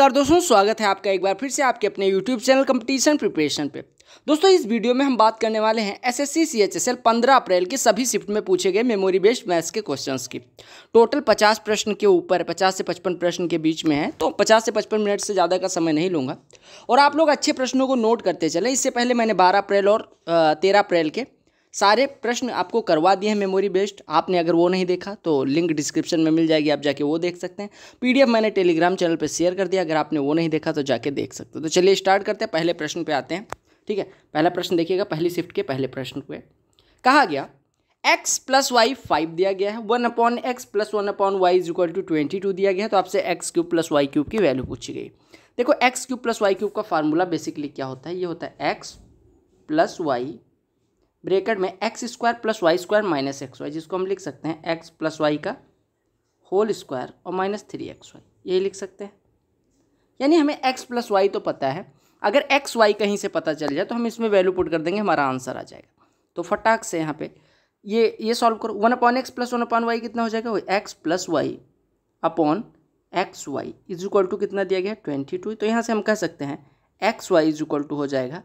नमस्कार दोस्तों स्वागत है आपका एक बार फिर से आपके अपने YouTube चैनल कंपटीशन प्रिपरेशन पे दोस्तों इस वीडियो में हम बात करने वाले हैं S S C H S L पंद्रह अप्रैल के सभी शिफ्ट में पूछे गए मेमोरी बेस्ड मैथ्स के क्वेश्चंस की टोटल पचास प्रश्न के ऊपर पचास से पचपन प्रश्न के बीच में है तो पचास से पचपन मिनट से ज़्यादा का समय नहीं लूँगा और आप लोग अच्छे प्रश्नों को नोट करते चले इससे पहले मैंने बारह अप्रैल और तेरह अप्रैल के सारे प्रश्न आपको करवा दिए हैं मेमोरी बेस्ड आपने अगर वो नहीं देखा तो लिंक डिस्क्रिप्शन में मिल जाएगी आप जाके वो देख सकते हैं पीडीएफ मैंने टेलीग्राम चैनल पर शेयर कर दिया अगर आपने वो नहीं देखा तो जाके देख सकते हो तो चलिए स्टार्ट करते हैं पहले प्रश्न पे आते हैं ठीक है पहला प्रश्न देखिएगा पहली शिफ्ट के पहले प्रश्न पे कहा गया एक्स प्लस वाई फाइव दिया गया है one upon x plus one upon y is equal to twenty two दिया गया है तो आपसे x cube plus y cube की वैल्यू पूछी गई देखो x cube plus y cube का फार्मूला बेसिकली क्या होता है ये होता है एक्स प्लस वाई ब्रेकेट में x square plus Y square minus x y जिसको हम लिख सकते हैं एक्स प्लस वाई का होल स्क्वायर और माइनस थ्री एक्स वाई यही लिख सकते हैं यानी हमें एक्स प्लस वाई तो पता है अगर एक्स वाई कहीं से पता चल जाए तो हम इसमें वैल्यू पुट कर देंगे हमारा आंसर आ जाएगा तो फटाक से यहाँ पर ये ये सॉल्व करो one upon x plus one upon y कितना हो जाएगा वही x plus y upon x y is equal to कितना दिया गया ट्वेंटी टू तो यहाँ से हम कह सकते हैं x y is equal to हो जाएगा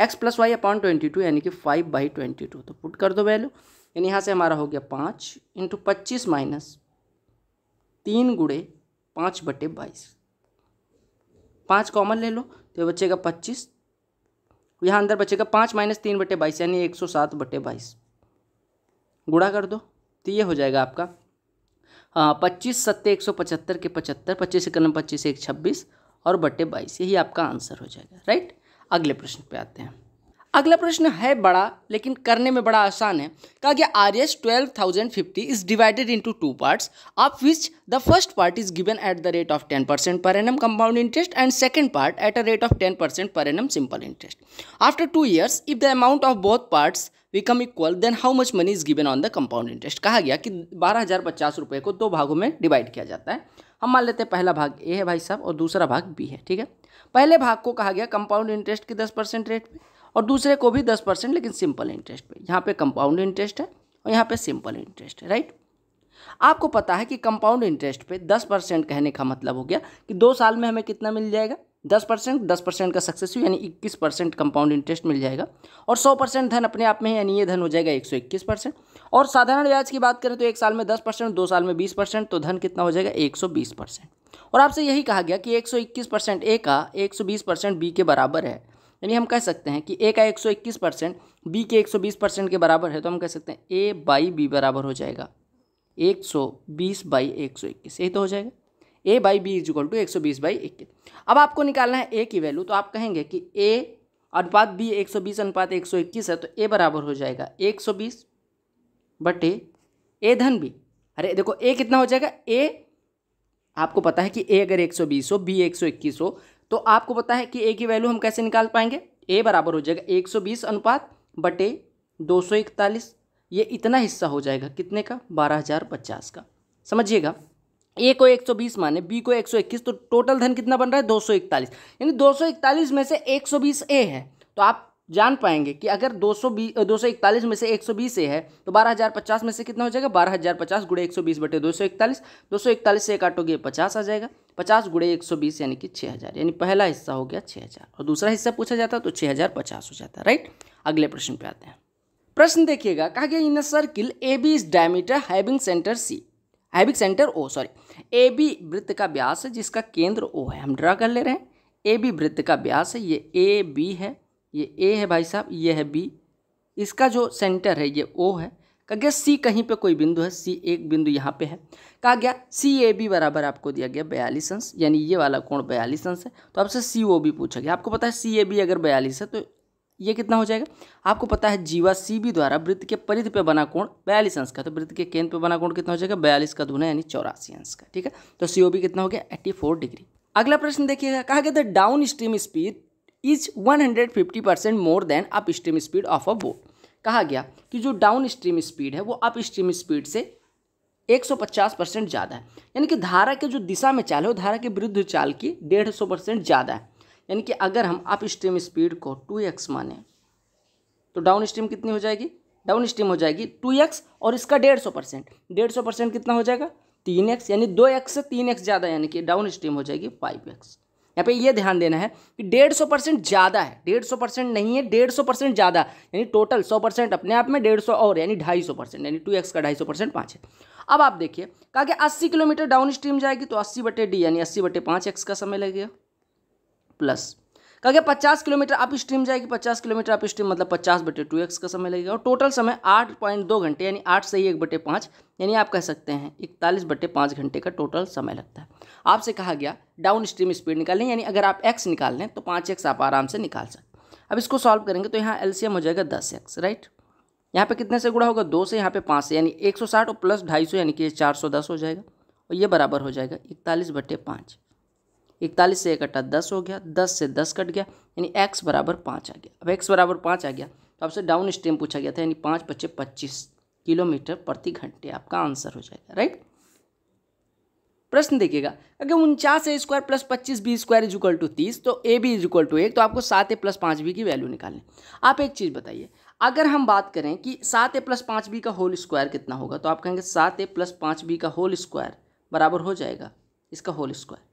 x plus y upon twenty two यानी कि फाइव बाई ट्वेंटी टू तो पुट कर दो वैल्यू यानी यहाँ से हमारा हो गया पाँच इंटू पच्चीस माइनस तीन गुड़े पाँच बटे बाईस पाँच कॉमन ले लो तो बचेगा पच्चीस यहाँ अंदर बचेगा पाँच माइनस तीन बटे बाईस यानी एक सौ सात बटे बाईस गुड़ा कर दो तो ये हो जाएगा आपका हाँ, पच्चीस सत्तर एक सौ पचहत्तर के पचहत्तर पच्चीस इक्यानवे पच्चीस एक छब्बीस और बटे बाईस यही आपका आंसर हो जाएगा राइट अगले प्रश्न पे आते हैं अगला प्रश्न है बड़ा लेकिन करने में बड़ा आसान है कहा गया R S twelve thousand fifty is divided into two parts of which the first part is given at the rate of ten percent per annum compound interest and second part at a rate of ten percent per annum simple interest after two years if the amount of both parts become equal then how much money is given on the compound interest कहा गया कि बारह हज़ार पचास रुपये को दो भागों में डिवाइड किया जाता है हम मान लेते हैं पहला भाग ए है भाई साहब और दूसरा भाग बी है ठीक है पहले भाग को कहा गया कंपाउंड इंटरेस्ट की दस परसेंट रेट पे और दूसरे को भी दस परसेंट लेकिन सिंपल इंटरेस्ट पे यहाँ पे कंपाउंड इंटरेस्ट है और यहाँ पे सिंपल इंटरेस्ट है राइट आपको पता है कि कंपाउंड इंटरेस्ट पे दस परसेंट कहने का मतलब हो गया कि दो साल में हमें कितना मिल जाएगा दस परसेंट दस परसेंट का सक्सेसिव यानी इक्कीस परसेंट कंपाउंड इंटरेस्ट मिल जाएगा और सौ परसेंट धन अपने आप में ही यानी ये धन हो जाएगा एक सौ इक्कीस परसेंट और साधारण ब्याज की बात करें तो एक साल में दस परसेंट दो साल में बीस परसेंट तो धन कितना हो जाएगा एक सौ बीस परसेंट और आपसे यही कहा गया कि एक सौ इक्कीस परसेंट ए का एक सौ बीस परसेंट बी के बराबर है यानी हम कह सकते हैं कि ए का एक सौ इक्कीस परसेंट बी के एक सौ बीस परसेंट के बराबर है तो हम कह सकते हैं ए बाई बी बराबर हो जाएगा एक सौ बीस बाई एक सौ इक्कीस यही तो हो जाएगा a by b is equal to एक सौ बीस बाई इक्कीस अब आपको निकालना है ए की वैल्यू तो आप कहेंगे कि ए अनुपात बी एक सौ बीस अनुपात एक सौ इक्कीस है तो ए बराबर हो जाएगा एक सौ बीस बटे ए धन बी अरे देखो ए कितना हो जाएगा ए आपको पता है कि ए अगर एक सौ बीस हो बी एक सौ इक्कीस हो तो आपको पता है कि ए की वैल्यू हम कैसे निकाल पाएंगे ए बराबर हो जाएगा एक सौ बीस अनुपात बटे दो सौ इकतालीस ये इतना हिस्सा हो जाएगा कितने का बारह हज़ार पचास का समझिएगा ए को 120 माने बी को 121 तो टोटल धन कितना बन रहा है 241 यानी 241 में से 120 ए है तो आप जान पाएंगे कि अगर 220 241 में से 120 ए है तो 12050 में से कितना हो जाएगा 12050 गुड़े 120 बटे दो 241 से काटोगे 50 आ जाएगा 50 गुड़े एक यानी कि 6000 यानी पहला हिस्सा हो गया 6000 और दूसरा हिस्सा पूछा जाता तो पचास हो जाता राइट अगले प्रश्न पे आते हैं प्रश्न देखिएगा कहा गया in circle a b is diameter having centre c having centre o sorry a b वृत्त का व्यास है जिसका केंद्र ओ है हम ड्रा कर ले रहे हैं ए बी वृत्त का व्यास है ये ए बी है ये ए है भाई साहब ये है बी इसका जो सेंटर है ये ओ है कहा गया सी कहीं पे कोई बिंदु है सी एक बिंदु यहाँ पे है कहा गया सी ए बी बराबर आपको दिया गया बयालीस अंश यानी ये वाला कोण बयालीस अंश है तो आपसे सी ओ बी पूछा गया आपको पता है सी ए बी अगर बयालीस है तो ये कितना हो जाएगा आपको पता है जीवा सी बी द्वारा वृत्त के परिध पे बना कोण बयालीस अंश का तो वृत्त के केंद्र पे बना कोण कितना हो जाएगा बयालीस का दूना यानी चौरासी अंश का ठीक है तो सी कितना हो गया एट्टी फोर डिग्री अगला प्रश्न देखिएगा कहा गया था downstream speed is one hundred fifty percent more than upstream speed of a boat कहा गया कि जो डाउन स्ट्रीम स्पीड है वो अप स्ट्रीम स्पीड से 150 परसेंट ज़्यादा है यानी कि धारा के जो दिशा में चाल है वो धारा के विरुद्ध चाल की 150 परसेंट ज़्यादा है यानी कि अगर हम अप स्ट्रीम स्पीड को टू एक्स माने तो डाउन स्ट्रीम कितनी हो जाएगी डाउन स्ट्रीम हो जाएगी टू एक्स और इसका डेढ़ सौ परसेंट डेढ़ सौ परसेंट कितना हो जाएगा तीन एक्स यानी दो एक्स से तीन एक्स ज़्यादा यानी कि डाउन स्ट्रीम हो जाएगी फाइव एक्स यहाँ पर यह ध्यान देना है कि डेढ़ सौ परसेंट ज़्यादा है डेढ़ सौ परसेंट नहीं है डेढ़ सौ परसेंट ज़्यादा यानी टोटल सौ परसेंट अपने आप में डेढ़ सौ और यानी ढाई सौ परसेंट यानी टू एक्स का ढाई सौ परसेंट पाँच है अब आप देखिए कहा कि अस्सी किलोमीटर डाउन स्ट्रीम जाएगी तो अस्सी बटे डी यानी अस्सी बटे पाँच एक्स का समय लगेगा प्लस कह गया पचास किलोमीटर आप स्ट्रीम जाएगी पचास किलोमीटर आप स्ट्रीम मतलब पचास बटे टू एक्स का समय लगेगा और टोटल समय आठ पॉइंट दो घंटे यानी आठ से ही एक बटे पाँच यानी आप कह सकते हैं इकतालीस बटे पाँच घंटे का टोटल समय लगता है आपसे कहा गया डाउन स्ट्रीम स्पीड निकाल लें यानी अगर आप एक्स निकाल लें तो पाँच एक्स आप आराम से निकाल सकते अब इसको सॉल्व करेंगे तो यहाँ एलसीएम हो जाएगा दस एक्स राइट यहाँ पे कितने से गुड़ा होगा दो से यहाँ पे पाँच से यानी एक सौ साठ और प्लस ढाई सौ यानी कि चार सौ दस हो जाएगा और ये बराबर हो जाएगा इकतालीस बटे पाँच इकतालीस से एक अट्ठा दस हो गया दस से दस कट गया यानी एक्स बराबर पाँच आ गया अब एक्स बराबर पाँच आ गया तो आपसे डाउन स्ट्रीम पूछा गया था यानी पाँच पच्चीस पच्चीस किलोमीटर प्रति घंटे आपका आंसर हो जाएगा राइट प्रश्न देखिएगा अगर उनचास ए स्क्वायर प्लस पच्चीस b square is equal to तीस तो a b is equal to एक तो आपको सात ए प्लस पाँच बी की वैल्यू निकालनी आप एक चीज़ बताइए अगर हम बात करें कि सात ए प्लस पाँच बी का होल स्क्वायर कितना होगा तो आप कहेंगे सात ए प्लस पाँच बी का होल स्क्वायर बराबर हो जाएगा इसका होल स्क्वायर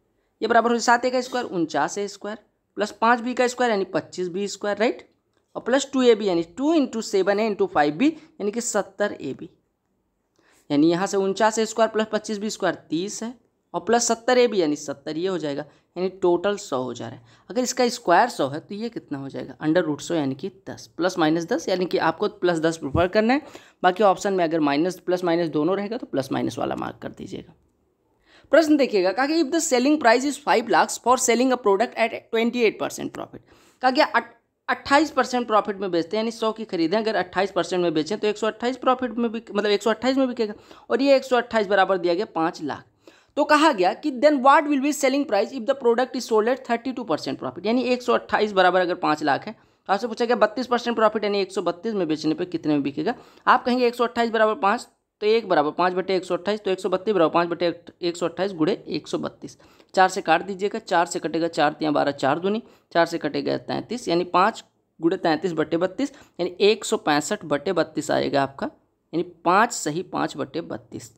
ये बराबर हो सात ए का स्क्वायर उनचास ए स्क्वायर प्लस पाँच बी का स्क्वायर यानी पच्चीस बी स्क्वायर राइट और प्लस टू ए बी यानी two into seven a into five b यानी कि सत्तर ए बी यानी यहाँ से उनचास ए स्क्वायर प्लस पच्चीस बी स्क्वायर तीस है और प्लस सत्तर ए बी यानी सत्तर ये हो जाएगा यानी टोटल सौ हो जा रहा है अगर इसका स्क्वायर सौ है तो ये कितना हो जाएगा अंडर रूट सौ यानी कि दस प्लस माइनस दस यानी कि आपको प्लस दस प्रिफर करना है बाकी ऑप्शन में अगर माइनस प्लस माइनस दोनों रहेगा तो प्लस माइनस वाला मार्क कर दीजिएगा प्रश्न देखिएगा कहा कि if the selling price is five lakhs for selling a product at twenty eight percent profit कहा गया अट्ठाईस परसेंट प्रॉफिट में बेचते हैं यानी सौ की खरीदें अगर अट्ठाईस परसेंट में बेचें तो एक सौ अट्ठाईस प्रॉफिट में बिक मतलब एक सौ अट्ठाईस में बिकेगा और ये एक सौ अट्ठाईस बराबर दिया गया पाँच लाख तो कहा गया कि then what will be selling price if the product is sold at thirty two percent profit यानी एक सौ अट्ठाईस बराबर अगर पाँच लाख है तो आपसे पूछा गया बत्तीस परसेंट प्रॉफिट यानी एक सौ बत्तीस में बेचने पर कितने में बिकेगा आप कहेंगे एक सौ अट्ठाईस बराबर पाँच तो एक बराबर पाँच बटे एक सौ अट्ठाईस तो एक सौ बत्तीस बराबर पाँच बटे एक सौ अट्ठाईस गुड़े एक सौ बत्तीस चार से काट दीजिएगा चार से कटेगा चार तीन बारह चार दूनी चार से कटेगा तैंतीस यानी पाँच गुड़े तैंतीस बटे बत्तीस यानी एक सौ पैंसठ बटे बत्तीस आएगा आपका यानी पाँच सही पाँच बटे बत्तीस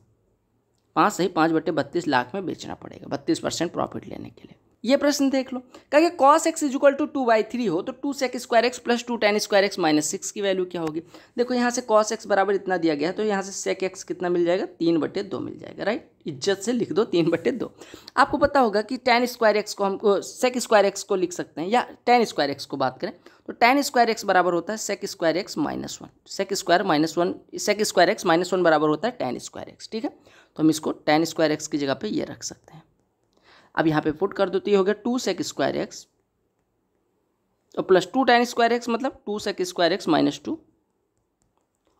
पाँच सही पाँच बटे बत्तीस लाख में बेचना पड़ेगा बत्तीस परसेंट प्रॉफिट लेने के लिए ये प्रश्न देख लो कहा cos x is equal to two by three हो तो two sec square x plus two tan square x minus six की वैल्यू क्या होगी देखो यहाँ से कॉस एक्स बराबर इतना दिया गया है तो यहाँ से सेक एक्स कितना मिल जाएगा तीन बटे दो मिल जाएगा राइट इज्जत से लिख दो तीन बटे दो आपको पता होगा कि टेन स्क्वायर एक्स को हम सेक स्क्वायर एक्स को लिख सकते हैं या टेन स्क्वायर एक्स को बात करें तो टेन स्क्वायर एक्स बराबर होता है sec square x minus one sec square minus one sec square x minus one बराबर होता है टेन स्क्वायर एक्स ठीक है तो हम इसको टेन स्क्वायर एक्स की जगह पर ये रख सकते हैं अब यहाँ पे पुट कर दो तो ये हो गया टू सेक स्क्वायर एक्स और plus two tan square x मतलब two sec square x minus two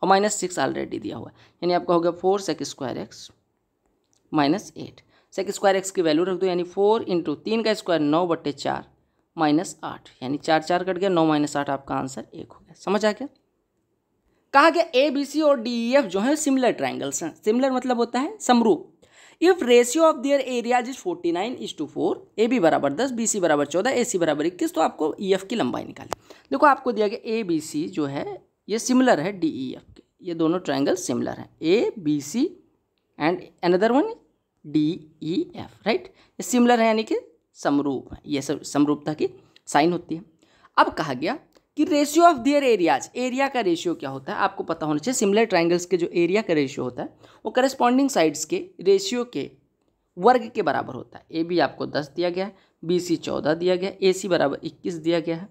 और माइनस सिक्स ऑलरेडी दिया हुआ है यानी आपका हो गया four sec square x minus eight sec square x की वैल्यू रख दो यानी फोर इंटू तीन का स्क्वायर नौ बट्टे चार माइनस आठ यानी चार चार कट गया नौ माइनस आठ आपका आंसर एक हो गया समझ आ गया कहा गया ए बी सी और डी ई एफ जो है सिमिलर ट्राइंगल्स हैं सिमिलर मतलब होता है समरूप if ratio of their areas is forty nine is to four a b बराबर दस बी सी बराबर चौदह ए सी बराबर इक्कीस तो आपको ई e एफ की लंबाई निकाली देखो आपको दिया गया ए बी सी जो है ये सिमिलर है डी ई एफ के ये दोनों ट्राइंगल सिमिलर हैं a b c and another one d e f right ये सिमिलर है यानी कि समरूप है ये सब समरूपता की साइन होती है अब कहा गया कि ratio of their areas area का रेशियो क्या होता है आपको पता होना चाहिए सिमिलर ट्राइंगल्स के जो एरिया का रेशियो होता है वो करस्पॉन्डिंग साइड्स के रेशियो के वर्ग के बराबर होता है ए बी आपको दस दिया गया है बी सी चौदह दिया गया ए सी बराबर इक्कीस दिया गया है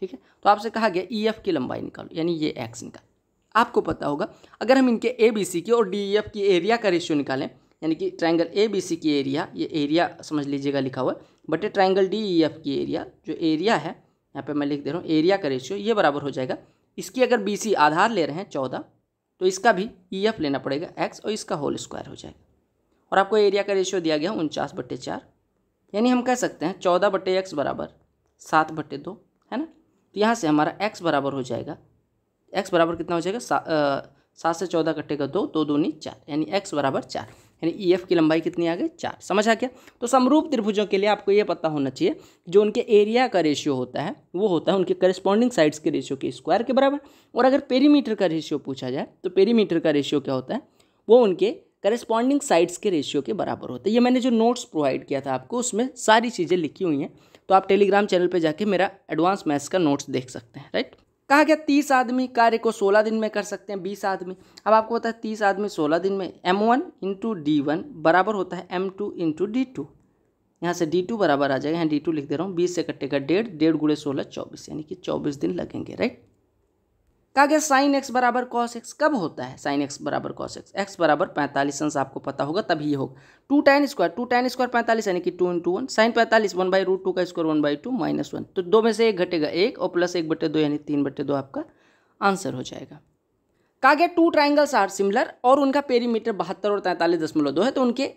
ठीक है तो आपसे कहा गया ई e एफ की लंबाई निकालो यानी ये एक्स निकालो आपको पता होगा अगर हम इनके ए बी सी की और डी ई एफ की एरिया का रेशियो निकालें यानी कि ट्राइंगल ए बी सी की एरिया ये एरिया समझ लीजिएगा लिखा हुआ बटे ट्राइंगल डी ई एफ की एरिया जो एरिया है यहाँ पे मैं लिख दे रहा हूँ एरिया का रेशियो ये बराबर हो जाएगा इसकी अगर बी सी आधार ले रहे हैं चौदह तो इसका भी ई e एफ लेना पड़ेगा एक्स और इसका होल स्क्वायर हो जाएगा और आपको एरिया का रेशियो दिया गया उनचास बट्टे चार यानी हम कह सकते हैं चौदह बट्टे एक्स बराबर सात बट्टे दो है ना तो यहाँ से हमारा एक्स बराबर हो जाएगा एक्स बराबर कितना हो जाएगा सात से चौदह कटेगा दो दो दूनी चार यानी एक्स बराबर चार यानी ई e एफ की लंबाई कितनी आ गई चार समझ आ गया तो समरूप त्रिभुजों के लिए आपको ये पता होना चाहिए जो उनके एरिया का रेशियो होता है वो होता है उनके करस्पॉन्डिंग साइड्स के रेशियो के स्क्वायर के बराबर और अगर पेरीमीटर का रेशियो पूछा जाए तो पेरीमीटर का रेशियो क्या होता है वो उनके करस्पॉन्डिंग साइड्स के रेशियो के बराबर होते हैं ये मैंने जो नोट्स प्रोवाइड किया था आपको उसमें सारी चीज़ें लिखी हुई हैं तो आप टेलीग्राम चैनल पे जाके मेरा एडवांस मैथ्स का नोट्स देख सकते हैं राइट कहा गया तीस आदमी कार्य को सोलह दिन में कर सकते हैं बीस आदमी अब आपको पता है तीस आदमी सोलह दिन में m one into d one बराबर होता है m two into d two यहाँ से डी टू बराबर आ जाएगा यहाँ डी टू लिख दे रहा हूँ बीस से कटेगा डेढ़ डेढ़ गुड़े सोलह चौबीस यानी कि चौबीस दिन लगेंगे राइट कहा गया साइन एक्स बराबर कॉस एक्स कब होता है साइन एक्स बराबर कॉस एक्स एक्स बराबर पैंतालीस अंश आपको पता होगा तभी ये होगा two tan square two tan square पैंतालीस यानी कि टू इंटू वन साइन पैंतालीस वन बाई रूट टू का square one by two minus one तो दो में से एक घटेगा एक और प्लस एक बटे दो यानी तीन बटे दो आपका आंसर हो जाएगा कहा गया टू ट्राइंगल्स आर सिमिलर और उनका पेरीमीटर बहत्तर और तैंतालीस दशमलव दो है तो उनके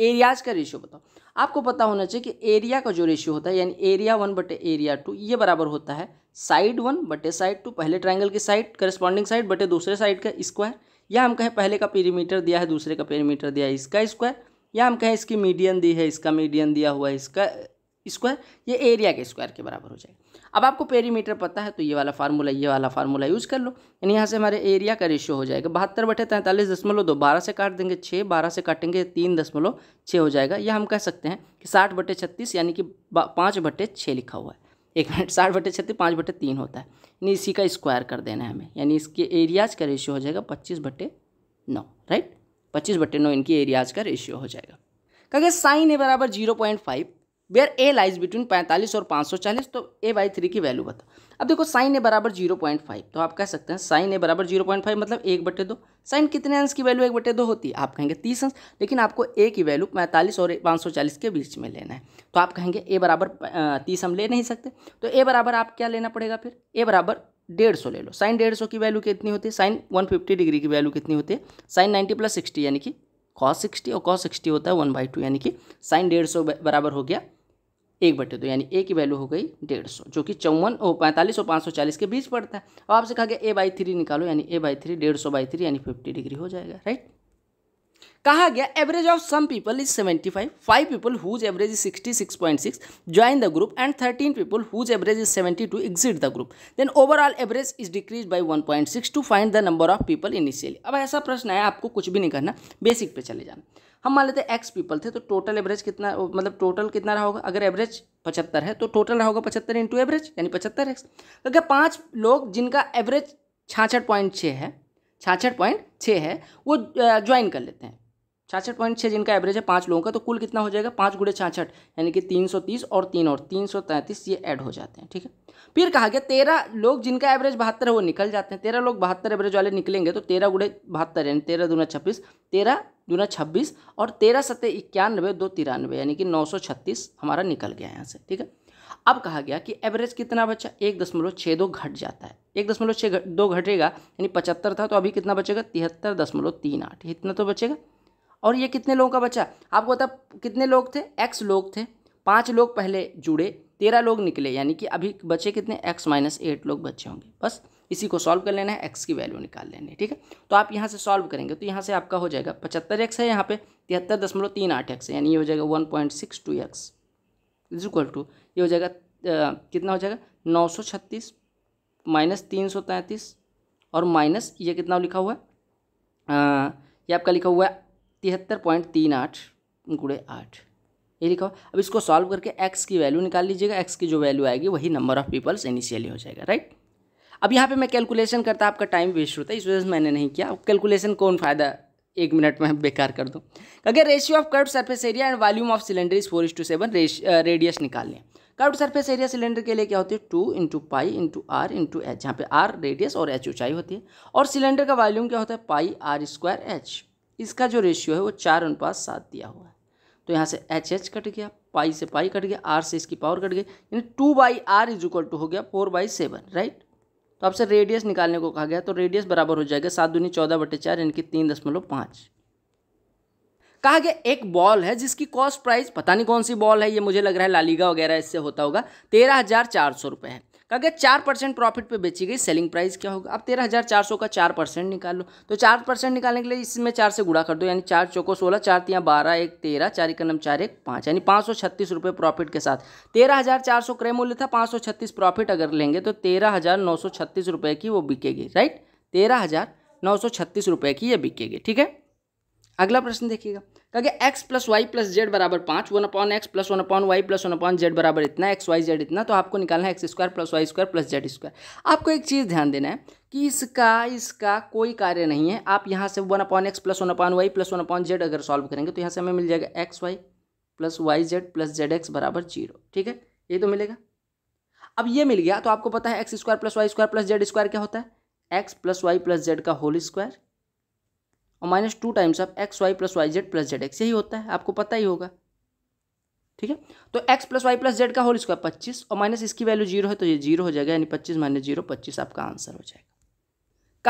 एरियाज का रेशियो बताओ आपको पता होना चाहिए कि एरिया का जो रेशियो होता है यानी एरिया वन बटे एरिया टू ये बराबर होता है साइड वन बटे साइड टू पहले ट्राइंगल की साइड करस्पॉन्डिंग साइड बटे दूसरे साइड का स्क्वायर या हम कहें पहले का पेरीमीटर दिया है दूसरे का पेरीमीटर दिया है इसका स्क्वायर या हम कहें इसकी मीडियन दी है इसका मीडियन दिया हुआ है इसका स्क्वायर ये एरिया के स्क्वायर के बराबर हो जाएगा अब आपको पेरीमीटर पता है तो ये वाला फार्मूला ये वाला फार्मूला यूज़ कर लो यानी यहाँ से हमारे एरिया का रेशियो हो जाएगा बहत्तर बटे तैंतालीस दशमलव दो बारह से काट देंगे छः बारह से काटेंगे तीन दशमलव छः हो जाएगा या हम कह सकते हैं कि साठ बटे छत्तीस यानी कि पाँच बटे छः लिखा हुआ है एक मिनट साठ बटे छत्तीस पाँच बटे तीन होता है यानी इसी का स्क्वायर कर देना है हमें यानी इसके एरियाज का रेशियो हो जाएगा पच्चीस बटे नौ राइट पच्चीस बटे नौ इनकी एरियाज का रेशियो हो जाएगा कहेंगे साइन ए बराबर zero point five where a lies between पैंतालीस और पाँच सौ चालीस तो ए बाई थ्री की वैल्यू बता अब देखो साइन ए बराबर जीरो पॉइंट फाइव तो आप कह सकते हैं साइन ए बराबर जीरो पॉइंट फाइव मतलब एक बटे दो साइन कितने अंश की वैल्यू एक बटे दो होती है आप कहेंगे तीस अंश लेकिन आपको ए की वैल्यू पैंतालीस और पाँच सौ चालीस के बीच में लेना है तो आप कहेंगे ए बराबर तीस हम ले नहीं सकते तो ए बराबर आप क्या लेना पड़ेगा फिर ए बराबर डेढ़ सौ ले लो साइन डेढ़ सौ की वैल्यू कितनी होती है साइन वन फिफ्टी डिग्री की वैल्यू कितनी होती है साइन नाइन्टी प्लस सिक्सटी यानी कि कॉस सिक्सटी और कॉस सिक्सटी होता है वन बाई टू यानी कि साइन डेढ़ सौ बराबर हो गया एक बटे दो यानी ए की वैल्यू हो गई डेढ़ सौ जो कि चौवन और पैंतालीस और पाँच सौ चालीस के बीच पड़ता है अब आपसे कहा गया ए बाई थ्री निकालो यानी ए बाई थ्री डेढ़ सौ बाई थ्री यानी फिफ्टी डिग्री हो जाएगा राइट कहा गया average of some people is seventy five five people whose average is sixty six point six join the group and thirteen people whose average is seventy two exit the group then overall average is decrease by one point six to find the number of people initially अब ऐसा प्रश्न है आपको कुछ भी नहीं करना basic पे चले जाना हम मान लेते हैं एक्स पीपल थे तो टोटल एवरेज कितना मतलब टोटल कितना रहा होगा अगर एवरेज पचहत्तर है तो टोटल रहा होगा पचहत्तर इंटू एवरेज यानी पचहत्तर एक्स तो अगर पाँच लोग जिनका एवरेज छाछठ पॉइंट छः है छाछठ पॉइंट छः है वो ज्वाइन कर लेते हैं छाछठ पॉइंट छः जिनका एवरेज है पाँच लोगों का तो कुल कितना हो जाएगा पाँच गुड़े छाछठ यानी कि तीन सौ तीस और तीन और तीन सौ तैंतीस ये ऐड हो जाते हैं ठीक है फिर कहा गया तेरह लोग जिनका एवरेज बहत्तर है वो निकल जाते हैं तेरह लोग बहत्तर एवरेज वाले निकलेंगे तो तेरह गुड़े बहत्तर यानी तेरह दूना छब्बीस तेरह दूना छब्बीस और तेरह सत्तर इक्यानवे दो तिरानवे यानी कि नौ सौ छत्तीस हमारा निकल गया यहाँ से ठीक है अब कहा गया कि एवरेज कितना बचा एक दशमलव छः दो घट जाता है एक दशमलव छः दो घटेगा यानी पचहत्तर था तो अभी कितना बचेगा तिहत्तर दशमलव तीन आठ इतना तो बचेगा और ये कितने लोगों का बचा आपको बता कितने लोग थे एक्स लोग थे पाँच लोग पहले जुड़े तेरह लोग निकले यानी कि अभी बचे कितने एक्स माइनस एट लोग बचे होंगे बस इसी को सॉल्व कर लेना है एक्स की वैल्यू निकाल लेनी है ठीक है तो आप यहाँ से सॉल्व करेंगे तो यहाँ से आपका हो जाएगा पचहत्तर एक्स है यहाँ पे तिहत्तर दशमलव तीन आठ एक्स यानी ये हो जाएगा one point six two x is equal to ये हो जाएगा कितना हो जाएगा नौ सौ छत्तीस माइनस तीन सौ तैंतीस और माइनस ये कितना लिखा हुआ है ये आपका लिखा हुआ है तिहत्तर पॉइंट तीन आठ गुड़े आठ ये लिखा हुआ अब इसको सॉल्व करके एक्स की वैल्यू निकाल लीजिएगा एक्स की जो वैल्यू आएगी वही नंबर ऑफ पीपल्स इनिशियली हो जाएगा राइट अब यहाँ पे मैं कैलकुलेशन करता आपका टाइम वेस्ट होता है इस वजह से मैंने नहीं किया कैलकुलेशन कौन फ़ायदा एक मिनट में बेकार कर दूँ अगर ratio of curve surface area and volume of cylinder is four is to seven radius निकाल लें कर्व सरफेस एरिया सिलेंडर के लिए क्या होती है two into pi into r into h जहाँ पे आर रेडियस और एच ऊंचाई होती है और सिलेंडर का वॉल्यूम क्या होता है पाई आर स्क्वायर एच इसका जो रेशियो है वो चार अनुपात सात दिया हुआ है तो यहाँ से एच एच कट गया पाई से पाई कट गया आर से इसकी पावर कट गई यानी two by r is equal to हो गया फोर बाई सेवन राइट तो आपसे रेडियस निकालने को कहा गया तो रेडियस बराबर हो जाएगा सात दूनी चौदह बटे चार यानी कि तीन दशमलव पाँच कहा गया एक बॉल है जिसकी कॉस्ट प्राइस पता नहीं कौन सी बॉल है ये मुझे लग रहा है लालीगा वगैरह इससे होता होगा तेरह हज़ार चार सौ रुपये है अगर चार परसेंट प्रॉफिट पर बेची गई सेलिंग प्राइस क्या होगा अब तेरह हज़ार चार सौ का चार परसेंट निकाल लो तो चार परसेंट निकालने के लिए इसमें चार से गुड़ा कर दो यानी चार चौको सोलह चार तिया बारह एक तेरह चार इकनम चार एक पाँच यानी पाँच सौ छत्तीस रुपये प्रॉफिट के साथ तेरह हज़ार चार सौ क्रय मूल्य था पाँच सौ छत्तीस प्रॉफिट अगर लेंगे तो तेरह हज़ार नौ सौ छत्तीस रुपये की वो बिकेगी राइट तेरह हज़ार नौ सौ छत्तीस रुपये की ये बिकेगी ठीक है अगला प्रश्न देखिएगा कहा गया x plus y plus z बराबर पाँच one upon x plus one upon Y plus one upon z बराबर इतना एक्स वाई जेड इतना तो आपको निकालना है x square plus Y square plus z square आपको एक चीज़ ध्यान देना है कि इसका इसका कोई कार्य नहीं है आप यहाँ से one upon x plus one upon Y plus one upon z अगर सॉल्व करेंगे तो यहाँ से हमें मिल जाएगा x y plus y z plus z x बराबर जीरो ठीक है ये तो मिलेगा अब ये मिल गया तो आपको पता है x square plus Y square plus z square क्या होता है x plus y plus z का होल स्क्वायर और minus two times of x y plus y z plus z x यही होता है आपको पता ही होगा ठीक है तो x plus y plus z का होल स्क्वायर पच्चीस और माइनस इसकी वैल्यू जीरो है तो ये जीरो हो जाएगा यानी पच्चीस माइनस जीरो पच्चीस आपका आंसर हो जाएगा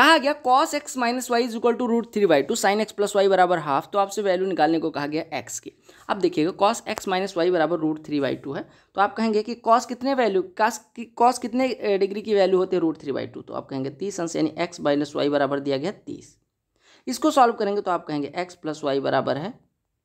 कहा गया cos x minus y is equal to root three by two sine x plus y बराबर हाफ तो आपसे वैल्यू निकालने को कहा गया एक्स की अब देखिएगा कॉस एक्स माइनस वाई बराबर रूट थ्री बाई टू है तो आप कहेंगे कि कॉस कितने वैल्यू कॉस कितने डिग्री की वैल्यू होती है रूट थ्री बाई टू तो आप कहेंगे तीस अंश यानी एक्स माइनस वाई बराबर दिया गया तीस इसको सॉल्व करेंगे तो आप कहेंगे एक्स प्लस वाई बराबर है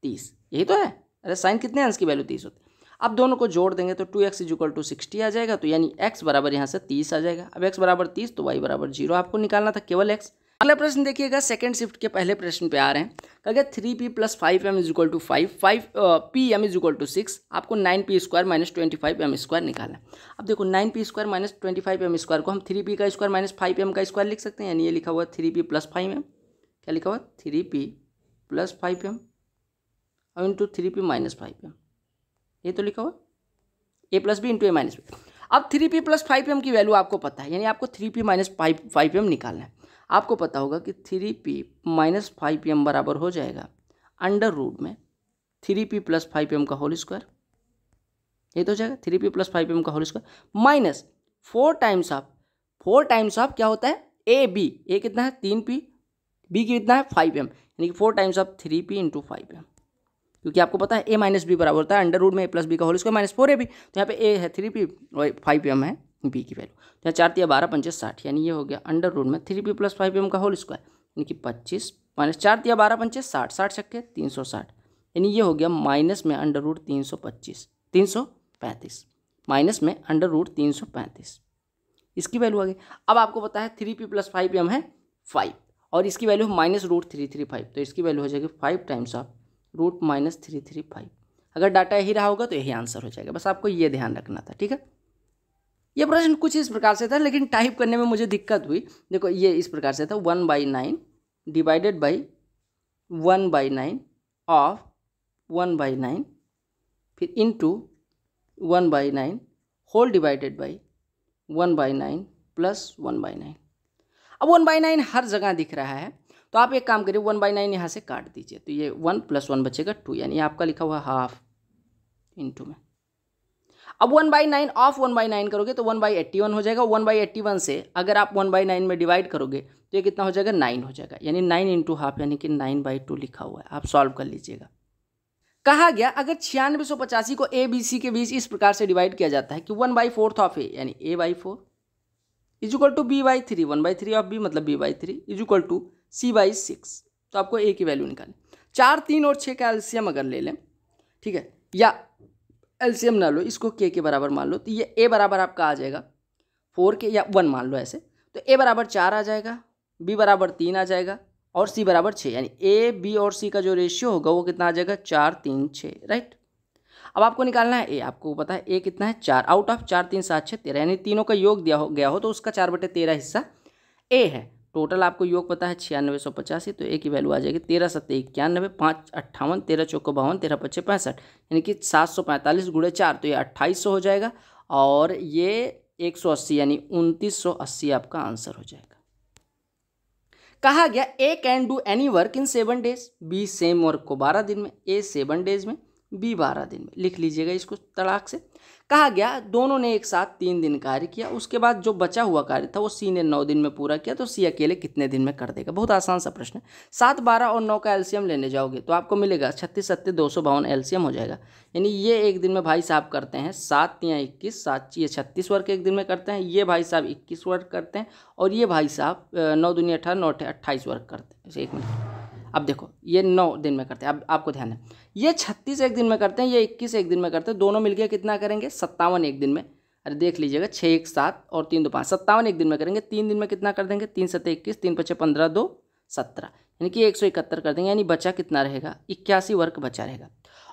तीस यही तो है अरे साइन कितने अंश की वैल्यू तीस होती है अब दोनों को जोड़ देंगे तो two x equal to sixty आ जाएगा तो यानी एक्स बराबर यहाँ से तीस आ जाएगा अब एक्स बराबर तीस तो वाई बराबर जीरो आपको निकालना था केवल एक्स अगला प्रश्न देखिएगा सेकंड शिफ्ट के पहले प्रश्न पे आ रहे हैं कह गया three p plus five m equal to five five p m equal to six आपको nine p square minus twenty five m square निकालना है अब देखो nine p square minus twenty five m square को हम थ्री पी का square minus five m का square लिख सकते हैं यानी ये लिखा हुआ three p plus five m क्या लिखा हुआ है three p plus five M और into three p minus five m ये तो लिखा हुआ a plus b into a minus b अब three p plus five m की वैल्यू आपको पता है यानी आपको three p minus five five m निकालना है आपको पता होगा कि three p minus five m बराबर हो जाएगा अंडर रूट में three p plus five m का होल स्क्वायर ये तो हो जाएगा three p plus five m का whole square minus four times of four times of क्या होता है ए बी ए कितना है तीन पी बी कितना है फाइव एम यानी कि four times of three p into five m क्योंकि आपको पता है ए माइनस बी बराबर होता है अंडर रूड में ए प्लस बी का whole square minus four a b तो यहाँ पे ए है थ्री पी और फाइव एम है बी की वैल्यू तो यहाँ चार तिया बारह पंचे साठ यानी ये हो गया अंडर रूड में three p plus five m का होल स्क्वायर यानी कि पच्चीस माइनस चार तिया बारह पंचे साठ साठ छक्के तीन सौ साठ यानी ये हो गया माइनस में अंडर रूट तीन सौ पच्चीस तीन सौ पैंतीस माइनस में अंडर रूट तीन सौ पैंतीस इसकी वैल्यू आ गई अब आपको पता है three p plus five m है फाइव और इसकी वैल्यू है minus root three three five तो इसकी वैल्यू हो जाएगी five times of root minus three three five अगर डाटा यही रहा होगा तो यही आंसर हो जाएगा बस आपको ये ध्यान रखना था ठीक है ये प्रश्न कुछ इस प्रकार से था लेकिन टाइप करने में मुझे दिक्कत हुई देखो ये इस प्रकार से था one by nine divided by one by nine of one by nine फिर into one by nine whole divided by one by nine plus one by nine अब वन बाई नाइन हर जगह दिख रहा है तो आप एक काम करिए वन बाई नाइन यहाँ से काट दीजिए तो ये वन प्लस वन बचेगा टू यानी आपका लिखा हुआ हाफ इंटू में अब one by nine of one by nine करोगे तो वन बाई एट्टी वन हो जाएगा वन बाई एट्टी वन से अगर आप वन बाई नाइन में डिवाइड करोगे तो ये कितना हो जाएगा नाइन हो जाएगा यानी नाइन इंटू हाफ यानी कि नाइन बाई टू लिखा हुआ है आप सॉल्व कर लीजिएगा कहा गया अगर छियानवे सौ पचासी को ए बी सी के बीच इस प्रकार से डिवाइड किया जाता है कि one by fourth of a यानी a by four is equal to b by three one by three of b मतलब b by three is equal to c by six तो आपको ए की वैल्यू निकालें चार तीन और छः का एल्सियम अगर ले लें ठीक है या एल्सियम ना लो इसको के के बराबर मान लो तो ये ए बराबर आपका आ जाएगा फोर के या वन मान लो ऐसे तो ए बराबर चार आ जाएगा बी बराबर तीन आ जाएगा और सी बराबर छः यानी ए बी और सी का जो रेशियो होगा वो कितना आ जाएगा चार तीन छः राइट अब आपको निकालना है ए आपको पता है ए कितना है चार आउट ऑफ चार तीन सात छः तेरह यानी तीनों का योग दिया हो गया हो तो उसका चार बटे तेरह हिस्सा ए है टोटल आपको योग पता है छियानवे सौ पचासी तो ए की वैल्यू आ जाएगी तेरह सत्तर इक्यानवे पाँच अट्ठावन तेरह चौको बावन तेरह पच्चीस पैंसठ यानी कि सात सौ पैंतालीस गुड़े चार तो ये अट्ठाईस सौ हो जाएगा और ये एक सौ अस्सी यानी उनतीस सौ अस्सी आपका आंसर हो जाएगा कहा गया a can do any work in seven days b same work को बारह दिन में ए सेवन डेज में बी बारह दिन में लिख लीजिएगा इसको तड़ाक से कहा गया दोनों ने एक साथ तीन दिन कार्य किया उसके बाद जो बचा हुआ कार्य था वो सी ने नौ दिन में पूरा किया तो सी अकेले कितने दिन में कर देगा बहुत आसान सा प्रश्न है सात बारह और नौ का एल्सियम लेने जाओगे तो आपको मिलेगा छत्तीस सत्तीस दो सौ बावन एल्सियम हो जाएगा यानी ये एक दिन में भाई साहब करते हैं सात या इक्कीस सात ये छत्तीस वर्क एक दिन में करते हैं ये भाई साहब इक्कीस वर्क करते हैं और ये भाई साहब नौ दुनिया अठारह नौ अट्ठाईस वर्क करते हैं एक मिनट अब देखो ये नौ दिन में करते हैं अब आपको ध्यान है ये छत्तीस एक दिन में करते हैं ये इक्कीस एक दिन में करते हैं दोनों मिलकर कितना करेंगे सत्तावन एक दिन में अरे देख लीजिएगा छः एक सात और तीन दो पाँच सत्तावन एक दिन में करेंगे तीन दिन में कितना कर देंगे तीन सत्तर इक्कीस तीन पच्चे पंद्रह दो सत्रह यानी कि एक सौ इकहत्तर कर देंगे यानी बचा कितना रहेगा इक्यासी वर्क बचा रहेगा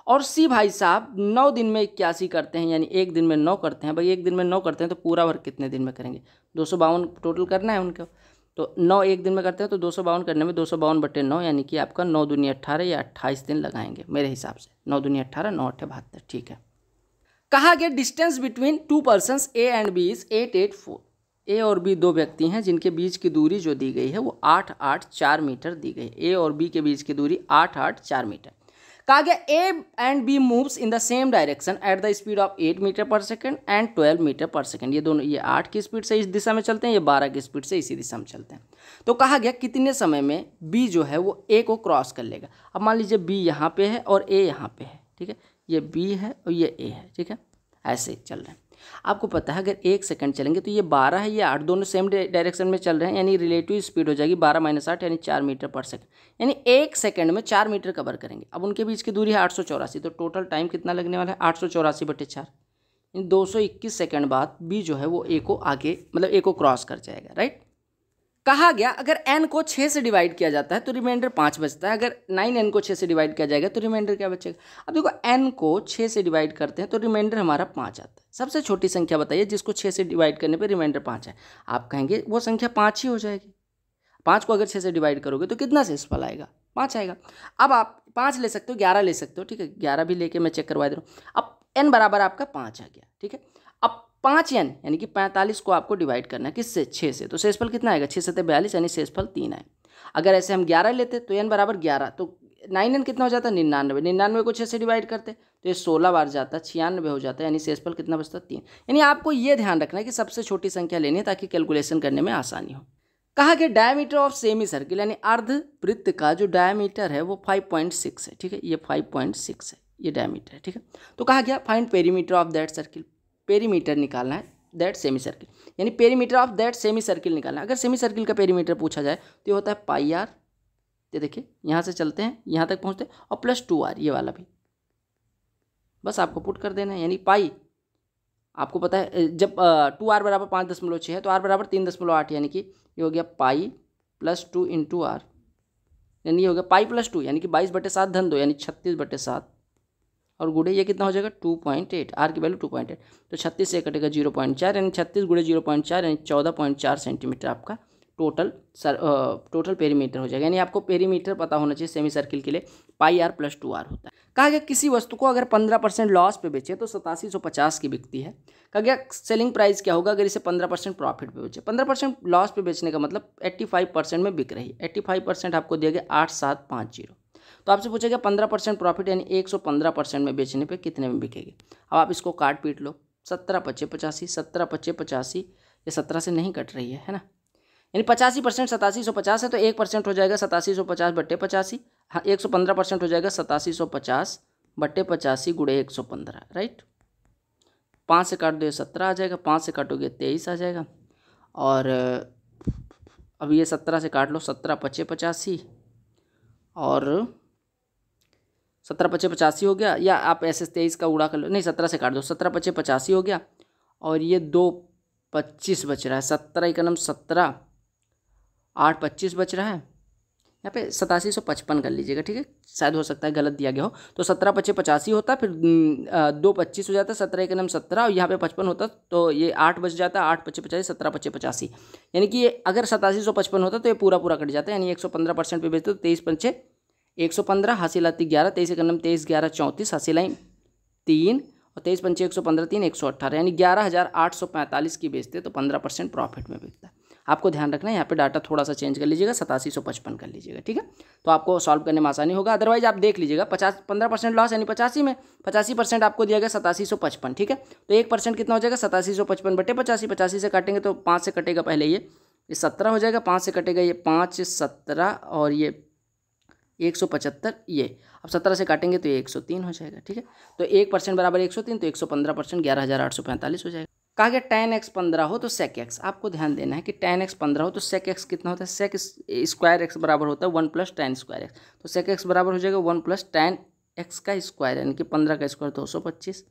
और सी भाई साहब नौ दिन में इक्यासी करते हैं यानी एक दिन में नौ करते हैं भाई एक दिन में नौ करते हैं तो पूरा वर्क कितने दिन में करेंगे दो सौ बावन टोटल करना है उनको तो नौ एक दिन में करते हैं तो दो सौ बावन करने में दो सौ बावन बटे नौ यानी कि आपका नौ दुनिया अट्ठारह या अट्ठाईस दिन लगाएंगे मेरे हिसाब से नौ दुनिया अट्ठारह नौ अट्ठे बहत्तर ठीक है कहा गया distance between two person a and b is eight eight four ए और बी दो व्यक्ति हैं जिनके बीच की दूरी जो दी गई है वो आठ आठ चार मीटर दी गई है ए और बी के बीच की दूरी आठ आठ चार मीटर कहा गया a and b moves in the same direction at the speed of eight metre पर सेकेंड एंड ट्वेल्व मीटर पर सेकेंड ये दोनों ये आठ की स्पीड से इस दिशा में चलते हैं ये बारह की स्पीड से इसी दिशा में चलते हैं तो कहा गया कितने समय में बी जो है वो ए को क्रॉस कर लेगा अब मान लीजिए बी यहाँ पे है और ए यहाँ पे है ठीक है ये बी है और ये ए है ठीक है ऐसे चल रहे हैं आपको पता है अगर एक सेकंड चलेंगे तो ये बारह है ये आठ दोनों सेम डायरेक्शन में चल रहे हैं यानी रिलेटिव स्पीड हो जाएगी बारह माइनस आठ यानी चार मीटर पर सेकंड यानी एक सेकंड में चार मीटर कवर करेंगे अब उनके बीच की दूरी है आठ तो टोटल टाइम कितना लगने वाला है आठ सौ चौरासी बटे चार यानी दो सौ इक्कीस सेकेंड बाद बी जो है वो ए को आगे मतलब ए को क्रॉस कर जाएगा राइट कहा गया अगर एन को छः से डिवाइड किया जाता है तो रिमाइंडर पाँच बचता है अगर नाइन एन को छः से डिवाइड किया जाएगा तो रिमाइंडर क्या बचेगा अब देखो एन को छः से डिवाइड करते हैं तो रिमाइंडर हमारा पाँच आता है सबसे छोटी संख्या बताइए जिसको छः से डिवाइड करने पर रिमाइंडर पाँच है आप कहेंगे वो संख्या पाँच ही हो जाएगी पाँच को अगर छः से डिवाइड करोगे तो कितना शेषफल आएगा पाँच आएगा अब आप पाँच ले सकते हो ग्यारह ले सकते हो ठीक है ग्यारह भी लेके मैं चेक करवा दे रहा हूँ अब एन बराबर आपका पाँच आ गया ठीक है पाँच एन यानी कि पैंतालीस को आपको डिवाइड करना है किससे छः से तो शेषफल कितना आएगा छः सत्य बयालीस यानी शेषफल तीन आए अगर ऐसे हम ग्यारह लेते तो एन बराबर ग्यारह तो नाइन एन कितना हो जाता है निन्यानवे निन्यानवे को छः से डिवाइड करते तो ये सोलह बार जाता छियानवे हो जाता है यानी शेषफल कितना बचता तीन यानी आपको ये ध्यान रखना है कि सबसे छोटी संख्या लेनी है ताकि कैलकुलेशन करने में आसानी हो कहा कि डायमीटर ऑफ सेमी सर्किल यानी अर्ध वृत्त का जो डायमीटर है वो फाइव पॉइंट सिक्स है ठीक है ये फाइव पॉइंट सिक्स है ये डायमीटर है ठीक है तो कहा गया find perimeter of that circle perimeter निकालना है दैट सेमी सर्किल यानी perimeter of that semi circle निकालना है अगर सेमी सर्किल का पेरीमीटर पूछा जाए तो ये होता है पाई आर ये देखिए यहाँ से चलते हैं यहाँ तक पहुँचते हैं और प्लस टू आर ये वाला भी बस आपको पुट कर देना है यानी पाई आपको पता है जब टू आर बराबर पाँच दशमलव छः है तो आर बराबर तीन दशमलव आठ यानी कि ये हो गया pi plus two into r यानी ये हो गया पाई प्लस टू यानी कि बाईस बटे सात धन दो यानी छत्तीस बटे सात और गुड़े ये कितना हो जाएगा टू पॉइंट एट आर की वैल्यू टू पॉइंट एट तो छत्तीस से कटेगा जीरो पॉइंट चार यानी छत्तीस गुड़े जीरो पॉइंट चार यानी चौदह पॉइंट चार सेंटीमीटर आपका टोटल सर टोटल पेरीमीटर हो जाएगा यानी आपको पेरीमीटर पता होना चाहिए सेमी सर्किल के लिए pi r plus two r होता है कहा गया किसी वस्तु को अगर पंद्रह परसेंट लॉस पे बेचे तो सतासी सौ पचास की बिकती है कहा गया सेलिंग प्राइस क्या होगा अगर इसे पंद्रह परसेंट प्रॉफिट पे बेचे पंद्रह परसेंट लॉस पे बेचने का मतलब एट्टी फाइव परसेंट में बिक रही है एट्टी फाइव परसेंट आपको दिया गया आठ सात पाँच जीरो तो आपसे पूछा गया पंद्रह परसेंट प्रॉफिट यानी एक सौ पंद्रह परसेंट में बेचने पे कितने में बिकेगी अब आप इसको काट पीट लो सत्रह पच्चे पचासी सत्रह पच्चे पचासी ये सत्रह से नहीं कट रही है है ना यानी पचासी परसेंट सतासी सौ पचास है तो एक परसेंट हो जाएगा सतासी सौ पचास बट्टे पचासी हाँ एक सौ पंद्रह परसेंट हो जाएगा सतासी सौ पचास बट्टे पचासी गुड़े एक सौ पंद्रह राइट पाँच से काट दो ये सत्रह आ जाएगा पाँच से काटोगे तेईस आ जाएगा और अब ये सत्रह से काट लो सत्रह पच्चे पचासी और सत्रह पचे पचासी हो गया या आप ऐसे तेईस का उड़ा कर लो नहीं सत्रह से काट दो सत्रह पचे पचासी हो गया और ये दो पच्चीस बच रहा है सत्रह इकनम सत्रह आठ पच्चीस बच रहा है यहाँ पे सतासी सौ पचपन कर लीजिएगा ठीक है शायद हो सकता है गलत दिया गया हो तो सत्रह पच्चे पचासी होता फिर दो पच्चीस हो जाता सत्रह इकनम सत्रह और यहाँ पे पचपन होता तो ये आठ बच जाता आठ पच्चे पचासी सत्रह पच्चे पचासी यानी कि ये अगर सतासी सौ पचपन होता तो ये पूरा पूरा कट जाता है यानी एक सौ पंद्रह परसेंट पर बेचते तो तेईस पंचे एक सौ पंद्रह हासिल आती ग्यारह तेईस एक नंबर तेईस ग्यारह चौंतीस हासिल आई तीन और तेईस पंचे एक सौ पंद्रह तीन एक सौ अट्ठारह यानी ग्यारह हज़ार आठ सौ पैंतालीस की बेचते तो पंद्रह परसेंट प्रॉफिट में बिकता आपको ध्यान रखना है यहाँ पे डाटा थोड़ा सा चेंज कर लीजिएगा सतासी सौ पचपन कर लीजिएगा ठीक है तो आपको सॉल्व करने में आसानी होगा अदरवाइज आप देख लीजिएगा पचास पंद्रह परसेंट लॉस यानी पचासी में पचासी परसेंट आपको दिया गया सतासी सौ पचपन ठीक है तो एक परसेंट कितना हो जाएगा सतासी सौ पचपन बटे पचासी पचासी से काटेंगे तो पाँच से कटेगा पहले ये ये सत्रह हो जाएगा पाँच से कटेगा ये पाँच सत्रह और ये एक सौ पचहत्तर ये अब सत्रह से काटेंगे तो ये एक सौ तीन हो जाएगा ठीक है तो एक परसेंट बराबर एक सौ तीन तो एक सौ पंद्रह परसेंट ग्यारह हज़ार आठ सौ पैंतालीस हो जाएगा कहा गया टेन एक्स पंद्रह हो तो सेक एक्स आपको ध्यान देना है कि टेन एक्स पंद्रह हो तो सेक एक्स कितना होता है सेक स्क्वायर एक्स बराबर होता है one plus ten square x तो सेक एक्स बराबर हो जाएगा वन प्लस टेन एक्स का स्क्वायर यानी कि पंद्रह का स्क्वायर दो सौ पच्चीस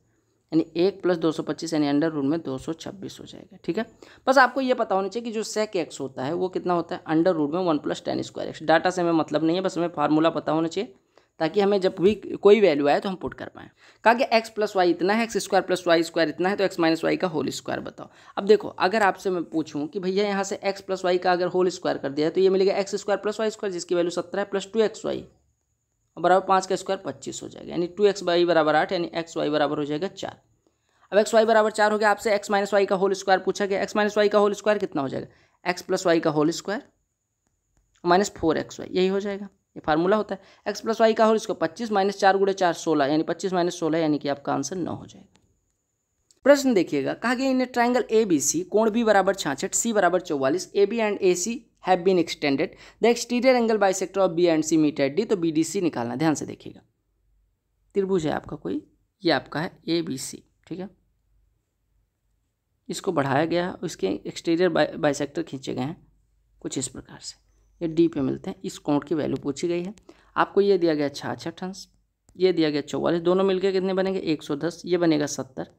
यानी एक प्लस दो सौ पच्चीस यानी अंडर रूट में दो सौ छब्बीस हो जाएगा ठीक है बस आपको ये पता होना चाहिए कि जो सेक एक्स होता है वो कितना होता है अंडर रूट में one plus ten square x data से हमें मतलब नहीं है बस हमें फार्मूला पता होना चाहिए ताकि हमें जब भी कोई वैल्यू आए तो हम पुट कर पाएँ कहा कि एक्स प्लस वाई इतना है x square plus Y square इतना है तो एक्स माइनस वाई का होल स्क्वायर बताओ अब देखो अगर आपसे मैं पूछूं कि भैया यहाँ से एक्स प्लस वाई का अगर होल स्क्वायर कर दिया तो ये मिलेगा x square plus Y square जिसकी वैल्यू सत्रह प्लस टू एक्स वाई बराबर पाँच का स्क्वायर पच्चीस हो जाएगा यानी टू एक्स वाई बराबर आठ यानी एक्स वाई बराबर हो जाएगा चार अब एक्स वाई बराबर चार हो गया आपसे एक्स माइनस वाई का होल स्क्वायर पूछा गया एक्स माइनस वाई का होल स्क्वायर कितना हो जाएगा एक्स प्लस वाई का whole square minus four x y यही हो जाएगा ये फार्मूला होता है एक्स प्लस वाई का होल स्क्वायर पच्चीस माइनस चार गुड़े चार सोलह यानी पच्चीस माइनस सोलह यानी कि आपका आंसर नौ हो जाएगा प्रश्न देखिएगा कहा गया इन्हें ट्राइंगल ए बी सी कोण बी बराबर छाछठ सी बराबर चौवालीस a b and a c have been extended the exterior angle bisector of b and c meet d तो बी डी सी निकालना ध्यान से देखिएगा त्रिभुज है आपका कोई ये आपका है ए बी सी ठीक है इसको बढ़ाया गया इसके एक्सटीरियर बाई सेक्टर खींचे गए हैं कुछ इस प्रकार से ये डी पे मिलते हैं इस कोण की वैल्यू पूछी गई है आपको ये दिया गया छः टंस ये दिया गया चौवालीस दोनों मिलकर कितने बनेंगे एक सौ दस ये बनेगा सत्तर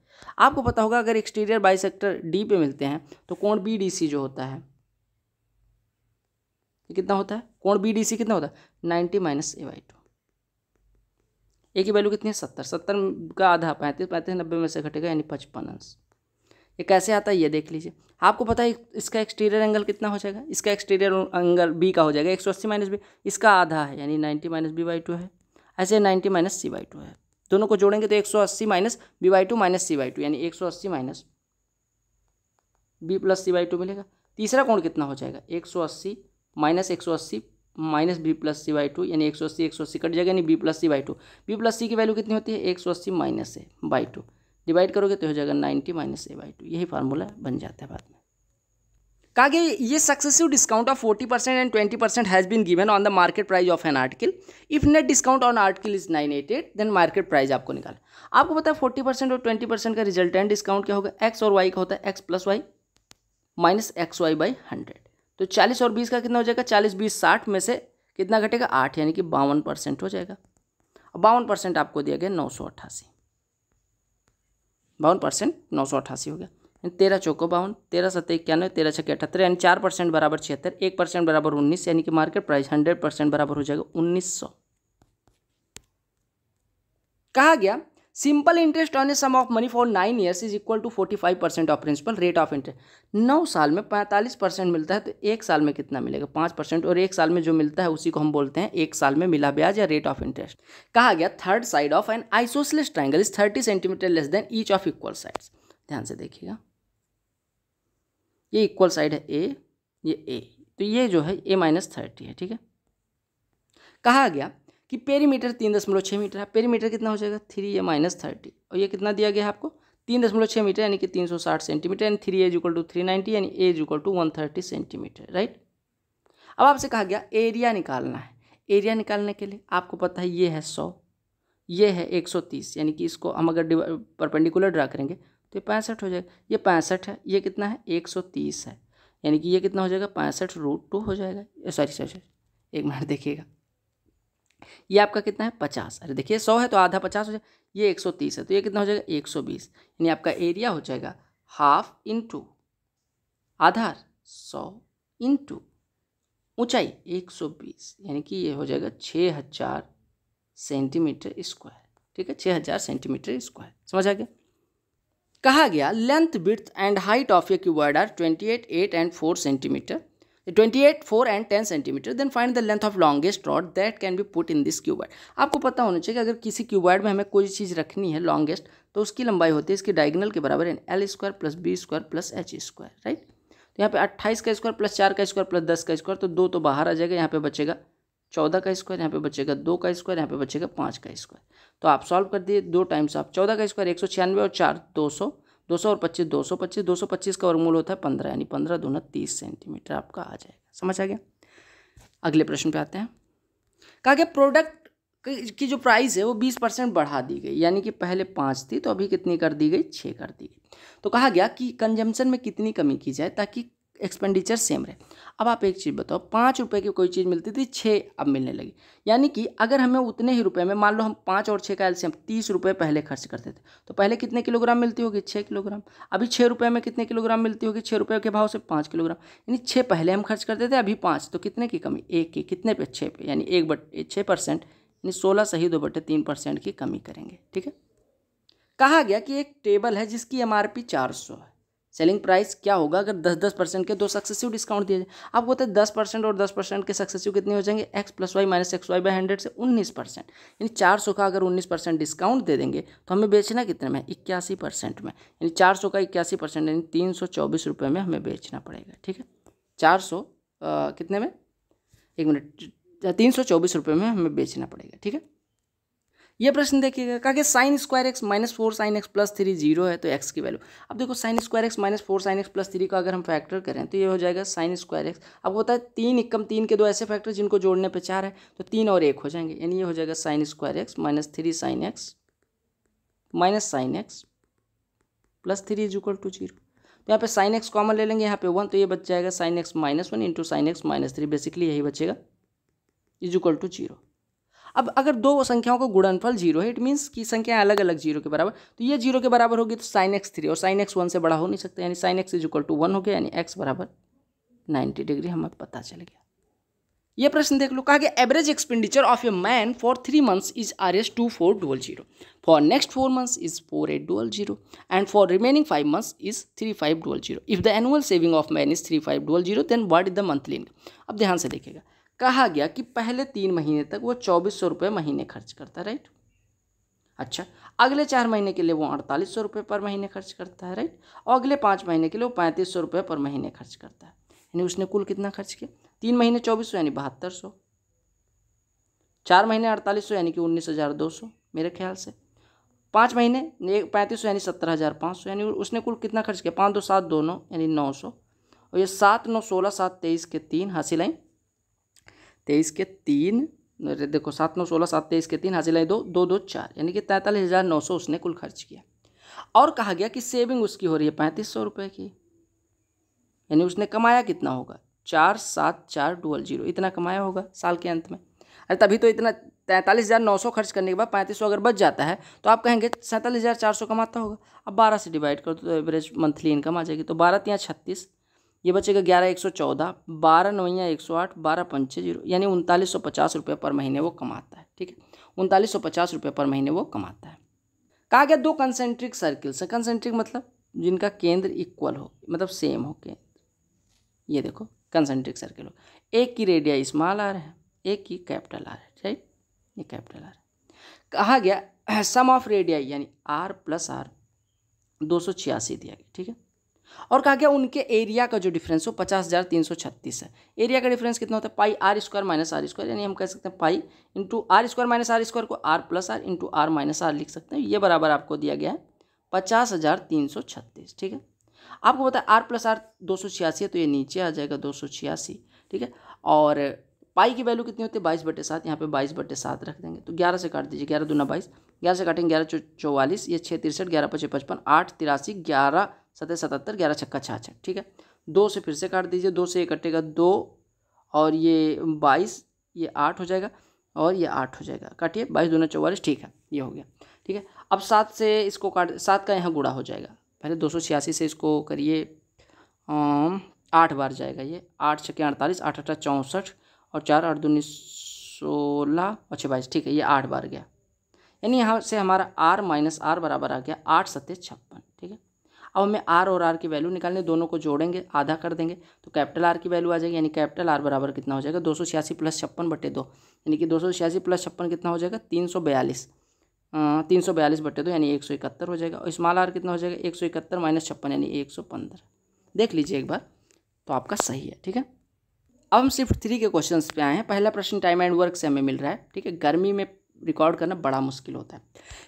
आपको पता होगा अगर एक्सटीरियर बाई सेक्टर डी पे मिलते हैं तो कोण बी डी सी जो होता है ये कितना होता है कोण बी डी सी कितना होता है ninety minus a by two a की वैल्यू कितनी है सत्तर सत्तर का आधा पैंतीस पैंतीस नब्बे में से घटेगा यानी पचपन अंश ये कैसे आता है ये देख लीजिए आपको पता है इसका एक्सटीरियर एंगल कितना हो जाएगा इसका एक्सटीरियर एंगल बी का हो जाएगा एक सौ अस्सी माइनस बी इसका आधा है यानी ninety minus b by two है ऐसे ninety minus c by two है दोनों को जोड़ेंगे तो एक सौ अस्सी minus b by two minus c by two यानी एक सौ अस्सी minus b plus c by two मिलेगा तीसरा कोण कितना हो जाएगा एक सौ अस्सी माइनस एक सौ अस्सी minus b plus c by two यानी एक सौ अस्सी एक सौ अस्सी कट जाएगा यानी b plus c by two b plus c की वैल्यू कितनी होती है एक सौ अस्सी minus a by two divide करोगे तो हो जाएगा ninety minus a by two यही फार्मूला बन जाता है बाद में कहा कि ये successive discount of forty percent and twenty percent has been given on the market price of an article if net discount on article is nine eight eight then market price आपको निकाल आपको पता है फोर्टी परसेंट और twenty percent का result and discount क्या होगा x और वाई का होता है x plus y minus x y by hundred तो चालीस और बीस का कितना हो जाएगा चालीस बीस साठ में से कितना घटेगा आठ यानी कि बावन परसेंट हो जाएगा बावन परसेंट आपको दिया गया नौ सौ अट्ठासी बावन परसेंट नौ सौ अट्ठासी हो गया तेरह चौको बावन तेरह सत्तर इक्यानवे तेरह के अठहत्तर यानी चार परसेंट बराबर छिहत्तर एक परसेंट बराबर उन्नीस यानी कि मार्केट प्राइस हंड्रेड परसेंट बराबर हो जाएगा उन्नीस सौ कहा गया simple interest on a sum of money for nine years is equal to forty five percent of principal rate of interest नौ साल में पैंतालीस परसेंट मिलता है तो एक साल में कितना मिलेगा पाँच परसेंट और एक साल में जो मिलता है उसी को हम बोलते हैं एक साल में मिला ब्याज या रेट ऑफ इंटरेस्ट कहा गया third side of an isosceles triangle is thirty centimetre less than each of equal sides ध्यान से देखिएगा ये इक्वल साइड है ए ये ए तो ये जो है ए माइनस थर्टी है ठीक है कहा गया कि पेरीमीटर तीन दशमलव छः मीटर है पेरीमीटर कितना हो जाएगा थ्री ए माइनस थर्टी और ये कितना दिया गया है आपको तीन दशमलव छः मीटर यानी कि तीन सौ साठ सेंटीमीटर यानी three a is equal to three ninety यानी a is equal to one thirty centimetre right अब आपसे कहा गया एरिया निकालना है एरिया निकालने के लिए आपको पता है ये है सौ ये है एक सौ तीस यानी कि इसको हम अगर परपेंडिकुलर ड्रा करेंगे तो ये पैंसठ हो जाएगा ये पैंसठ है ये कितना है एक सौ तीस है यानी कि ये कितना हो जाएगा पैंसठ रूट टू हो जाएगा सॉरी सॉरी सॉरी एक मिनट देखिएगा ये आपका कितना है पचास अरे देखिए सौ है तो आधा पचास हो जाए ये एक सौ तीस है तो ये कितना हो जाएगा एक सौ बीस यानी आपका एरिया हो जाएगा हाफ इंटू आधार सौ इंटू ऊंचाई एक सौ बीस यानी कि ये हो जाएगा छः हज़ार सेंटीमीटर स्क्वायर ठीक है छः हज़ार सेंटीमीटर स्क्वायर समझ आ गया कहा गया length breadth and height of a cuboid are twenty eight eight and four centimetre 28 4 and 10 centimetre then find the length of longest rod that can be put in this cuboid आपको पता होना चाहिए कि अगर किसी क्यूबॉइड में हमें कोई चीज़ रखनी है लॉन्गेस्ट तो उसकी लंबाई होती है इसकी डायगनल के बराबर है l square plus b square plus h square right तो यहाँ पे अट्ठाईस का स्क्वायर प्लस चार का स्क्वायर प्लस दस का स्क्वायर तो दो तो बाहर आ जाएगा यहाँ पे बचेगा चौदह का स्क्वायर यहाँ पे बचेगा दो का स्क्वायर यहाँ पे बचेगा पाँच का स्क्वायर तो आप सॉल्व कर दिए दो टाइम्स आप चौदह का स्क्वायर एक सौ छियानवे और चार दो सौ दो सौ और पच्चीस दो सौ पच्चीस दो सौ पच्चीस का वर्गमूल होता है पंद्रह यानी पंद्रह दोनों तीस सेंटीमीटर आपका आ जाएगा समझ आ गया अगले प्रश्न पे आते हैं कहा गया प्रोडक्ट की जो प्राइस है वो बीस परसेंट बढ़ा दी गई यानी कि पहले पाँच थी तो अभी कितनी कर दी गई छः कर दी गई तो कहा गया कि कंजम्पशन में कितनी कमी की जाए ताकि एक्सपेंडिचर सेम रहे अब आप एक चीज़ बताओ पाँच रुपये की कोई चीज़ मिलती थी छः अब मिलने लगी यानी कि अगर हमें उतने ही रुपए में मान लो हम पाँच और छः का एल्शियम तीस रुपये पहले खर्च करते थे तो पहले कितने किलोग्राम मिलती होगी छः किलोग्राम अभी छः रुपये में कितने किलोग्राम मिलती होगी छः रुपये के भाव से पाँच किलोग्राम यानी छः पहले हम खर्च करते थे अभी पाँच तो कितने की कमी एक की कितने पे छः पे यानी एक बट छः परसेंट यानी सोलह सही दो बटे तीन परसेंट की कमी करेंगे ठीक है कहा गया कि एक टेबल है जिसकी एम आर पी चार सौ है सेलिंग प्राइस क्या होगा अगर दस दस परसेंट के दो सक्सेसिव डिस्काउंट दिए जाए आपको बताए दस परसेंट और दस परसेंट के सक्सेसिव कितने हो जाएंगे x plus y minus x y by hundred से उन्नीस परसेंट यानी चार सौ का अगर उन्नीस परसेंट डिस्काउंट दे देंगे तो हमें बेचना कितने में इक्यासी परसेंट में यानी चार सौ का इक्यासी परसेंट यानी तीन सौ चौबीस रुपये में हमें बेचना पड़ेगा ठीक है चार सौ कितने में एक मिनट तीन सौ चौबीस रुपये में हमें बेचना पड़ेगा ठीक है ये प्रश्न देखिएगा कहा कि sine square x minus four sine x plus three zero है तो एक्स की वैल्यू अब देखो sine square x minus four sine x plus three का अगर हम फैक्टर करें तो ये हो जाएगा साइन स्क्वायर एक्स अब होता है तीन इक्कम तीन के दो ऐसे फैक्टर जिनको जोड़ने पर चार है तो तीन और एक हो जाएंगे यानी ये हो जाएगा sine square x minus three sine x minus sine x plus three is equal to zero तो यहाँ पे साइन एक्स कॉमन ले लेंगे यहाँ पे वन तो ये बच जाएगा sine x minus one into sine x minus three basically यही बचेगा इज इक्वल टू जीरो अब अगर दो संख्याओं का गुणनफल जीरो है इट मीन्स कि संख्या अलग अलग जीरो के बराबर तो ये जीरो के बराबर होगी तो साइन एक्स थ्री और साइन एक्स वन से बड़ा हो नहीं सकता यानी sine x is equal to one हो गया यानी एक्स बराबर नाइन्टी डिग्री हमें पता चल गया ये प्रश्न देख लो कहा गया average expenditure of a man for three months is R S two four double zero for next four months is four eight double zero and for remaining five months is three five double zero if the annual saving of man is three five double zero then what is the monthly income अब ध्यान से देखेगा कहा गया कि पहले तीन महीने तक वो चौबीस सौ रुपये महीने खर्च करता है राइट अच्छा अगले चार महीने के लिए वो अड़तालीस सौ रुपये पर महीने खर्च करता है राइट और अगले पाँच महीने के लिए वो पैंतीस सौ रुपये पर महीने खर्च करता है यानी उसने कुल कितना खर्च किया तीन महीने चौबीस सौ यानी बहत्तर सौ चार महीने अड़तालीस सौ यानी कि उन्नीस हज़ार दो सौ मेरे ख्याल से पाँच महीने पैंतीस सौ यानी सत्तर हज़ार पाँच सौ यानी उसने कुल कितना खर्च किया पाँच दो सात दो नौ यानी नौ सौ और ये सात नौ सोलह सात तेईस के तीन हासिल आई तेईस के तीन देखो सात नौ सोलह सात तेईस के तीन हाजिर लाए दो दो दो चार यानी कि तैंतालीस हज़ार नौ सौ उसने कुल खर्च किया और कहा गया कि सेविंग उसकी हो रही है पैंतीस सौ रुपये की यानी उसने कमाया कितना होगा चार सात चार डुअल जीरो इतना कमाया होगा साल के अंत में अरे तभी तो इतना तैंतालीस हज़ार नौ सौ खर्च करने के बाद पैंतीस सौ अगर बच जाता है तो आप कहेंगे सैंतालीस हज़ार चार सौ कमाता होगा अब बारह से डिवाइड दो तो एवरेज मंथली इनकम आ जाएगी तो बारह यहाँ छत्तीस ये बचेगा ग्यारह एक सौ चौदह बारह नवैया एक सौ आठ बारह पंचे जीरो यानी उनतालीस सौ पचास रुपये पर महीने वो कमाता है ठीक है उनतालीस सौ पचास रुपये पर महीने वो कमाता है कहा गया दो कंसेंट्रिक सर्किल्स कंसेंट्रिक मतलब जिनका केंद्र इक्वल हो मतलब सेम हो केंद्र ये देखो कंसेंट्रिक सर्किल हो एक की रेडिया स्मॉल रहा है एक की कैपिटल आ रहा है ठीक ये कैपिटल आ रहा है कहा गया सम ऑफ रेडिया यानी आर प्लस आर दो सौ छियासी दिया गया ठीक है और कहा गया उनके एरिया का जो डिफरेंस हो पचास हज़ार तीन सौ छत्तीस है एरिया का डिफरेंस कितना होता है pi R square minus R square यानी हम कह सकते हैं pi into R square minus R square को R plus R into R minus R लिख सकते हैं ये बराबर आपको दिया गया है पचास हज़ार तीन सौ छत्तीस ठीक है आपको पता है आर प्लस आर दो सौ छियासी है तो ये नीचे आ जाएगा दो सौ छियासी ठीक है और पाई की वैल्यू कितनी होती है बाईस बटे सात यहाँ पर बाईस बटे सात रख देंगे तो ग्यारह से काट दीजिए ग्यारह दो दूना बाईस ग्यारह से काटेंगे ग्यारह चौवालीस ये छः तिरसठ ग्यारह पच्चीस पचपन आठ तिरासी ग्यारह सतह सतहत्तर ग्यारह छक्का छाछठ ठीक है दो से फिर से काट दीजिए दो से ये कटेगा दो और ये बाईस ये आठ हो जाएगा और ये आठ हो जाएगा काटिए बाईस दोनों चौवालीस ठीक है ये हो गया ठीक है अब सात से इसको काट सात का यहाँ गुड़ा हो जाएगा पहले दो सौ छियासी से इसको करिए आठ बार जाएगा ये आठ छक्के अड़तालीस आठ अठारह चौंसठ और चार आठ दूनी सोलह और छः बाईस ठीक है ये आठ बार गया यानी यहाँ से हमारा आर माइनस आर बराबर आ गया आठ सत्य छप्पन अब हमें आर और आर की वैल्यू निकालनी दोनों को जोड़ेंगे आधा कर देंगे तो कैपिटल आर की वैल्यू आ जाएगी यानी कैपिटल आर बराबर कितना हो जाएगा दो सौ छियासी प्लस छप्पन बटे दो यानी कि दो सौ छियासी प्लस छप्पन कितना हो जाएगा तीन सौ बयालीस तीन सौ बयालीस बटे दो यानी एक सौ इकहत्तर हो जाएगा और स्मॉल आर कितना हो जाएगा एक सौ इकहत्तर माइनस छप्पन यानी एक सौ पंद्रह देख लीजिए एक बार तो आपका सही है ठीक है अब हम सिर्फ थ्री के क्वेश्चंस पे आए हैं पहला प्रश्न टाइम एंड वर्क से हमें मिल रहा है ठीक है गर्मी में रिकॉर्ड करना बड़ा मुश्किल होता है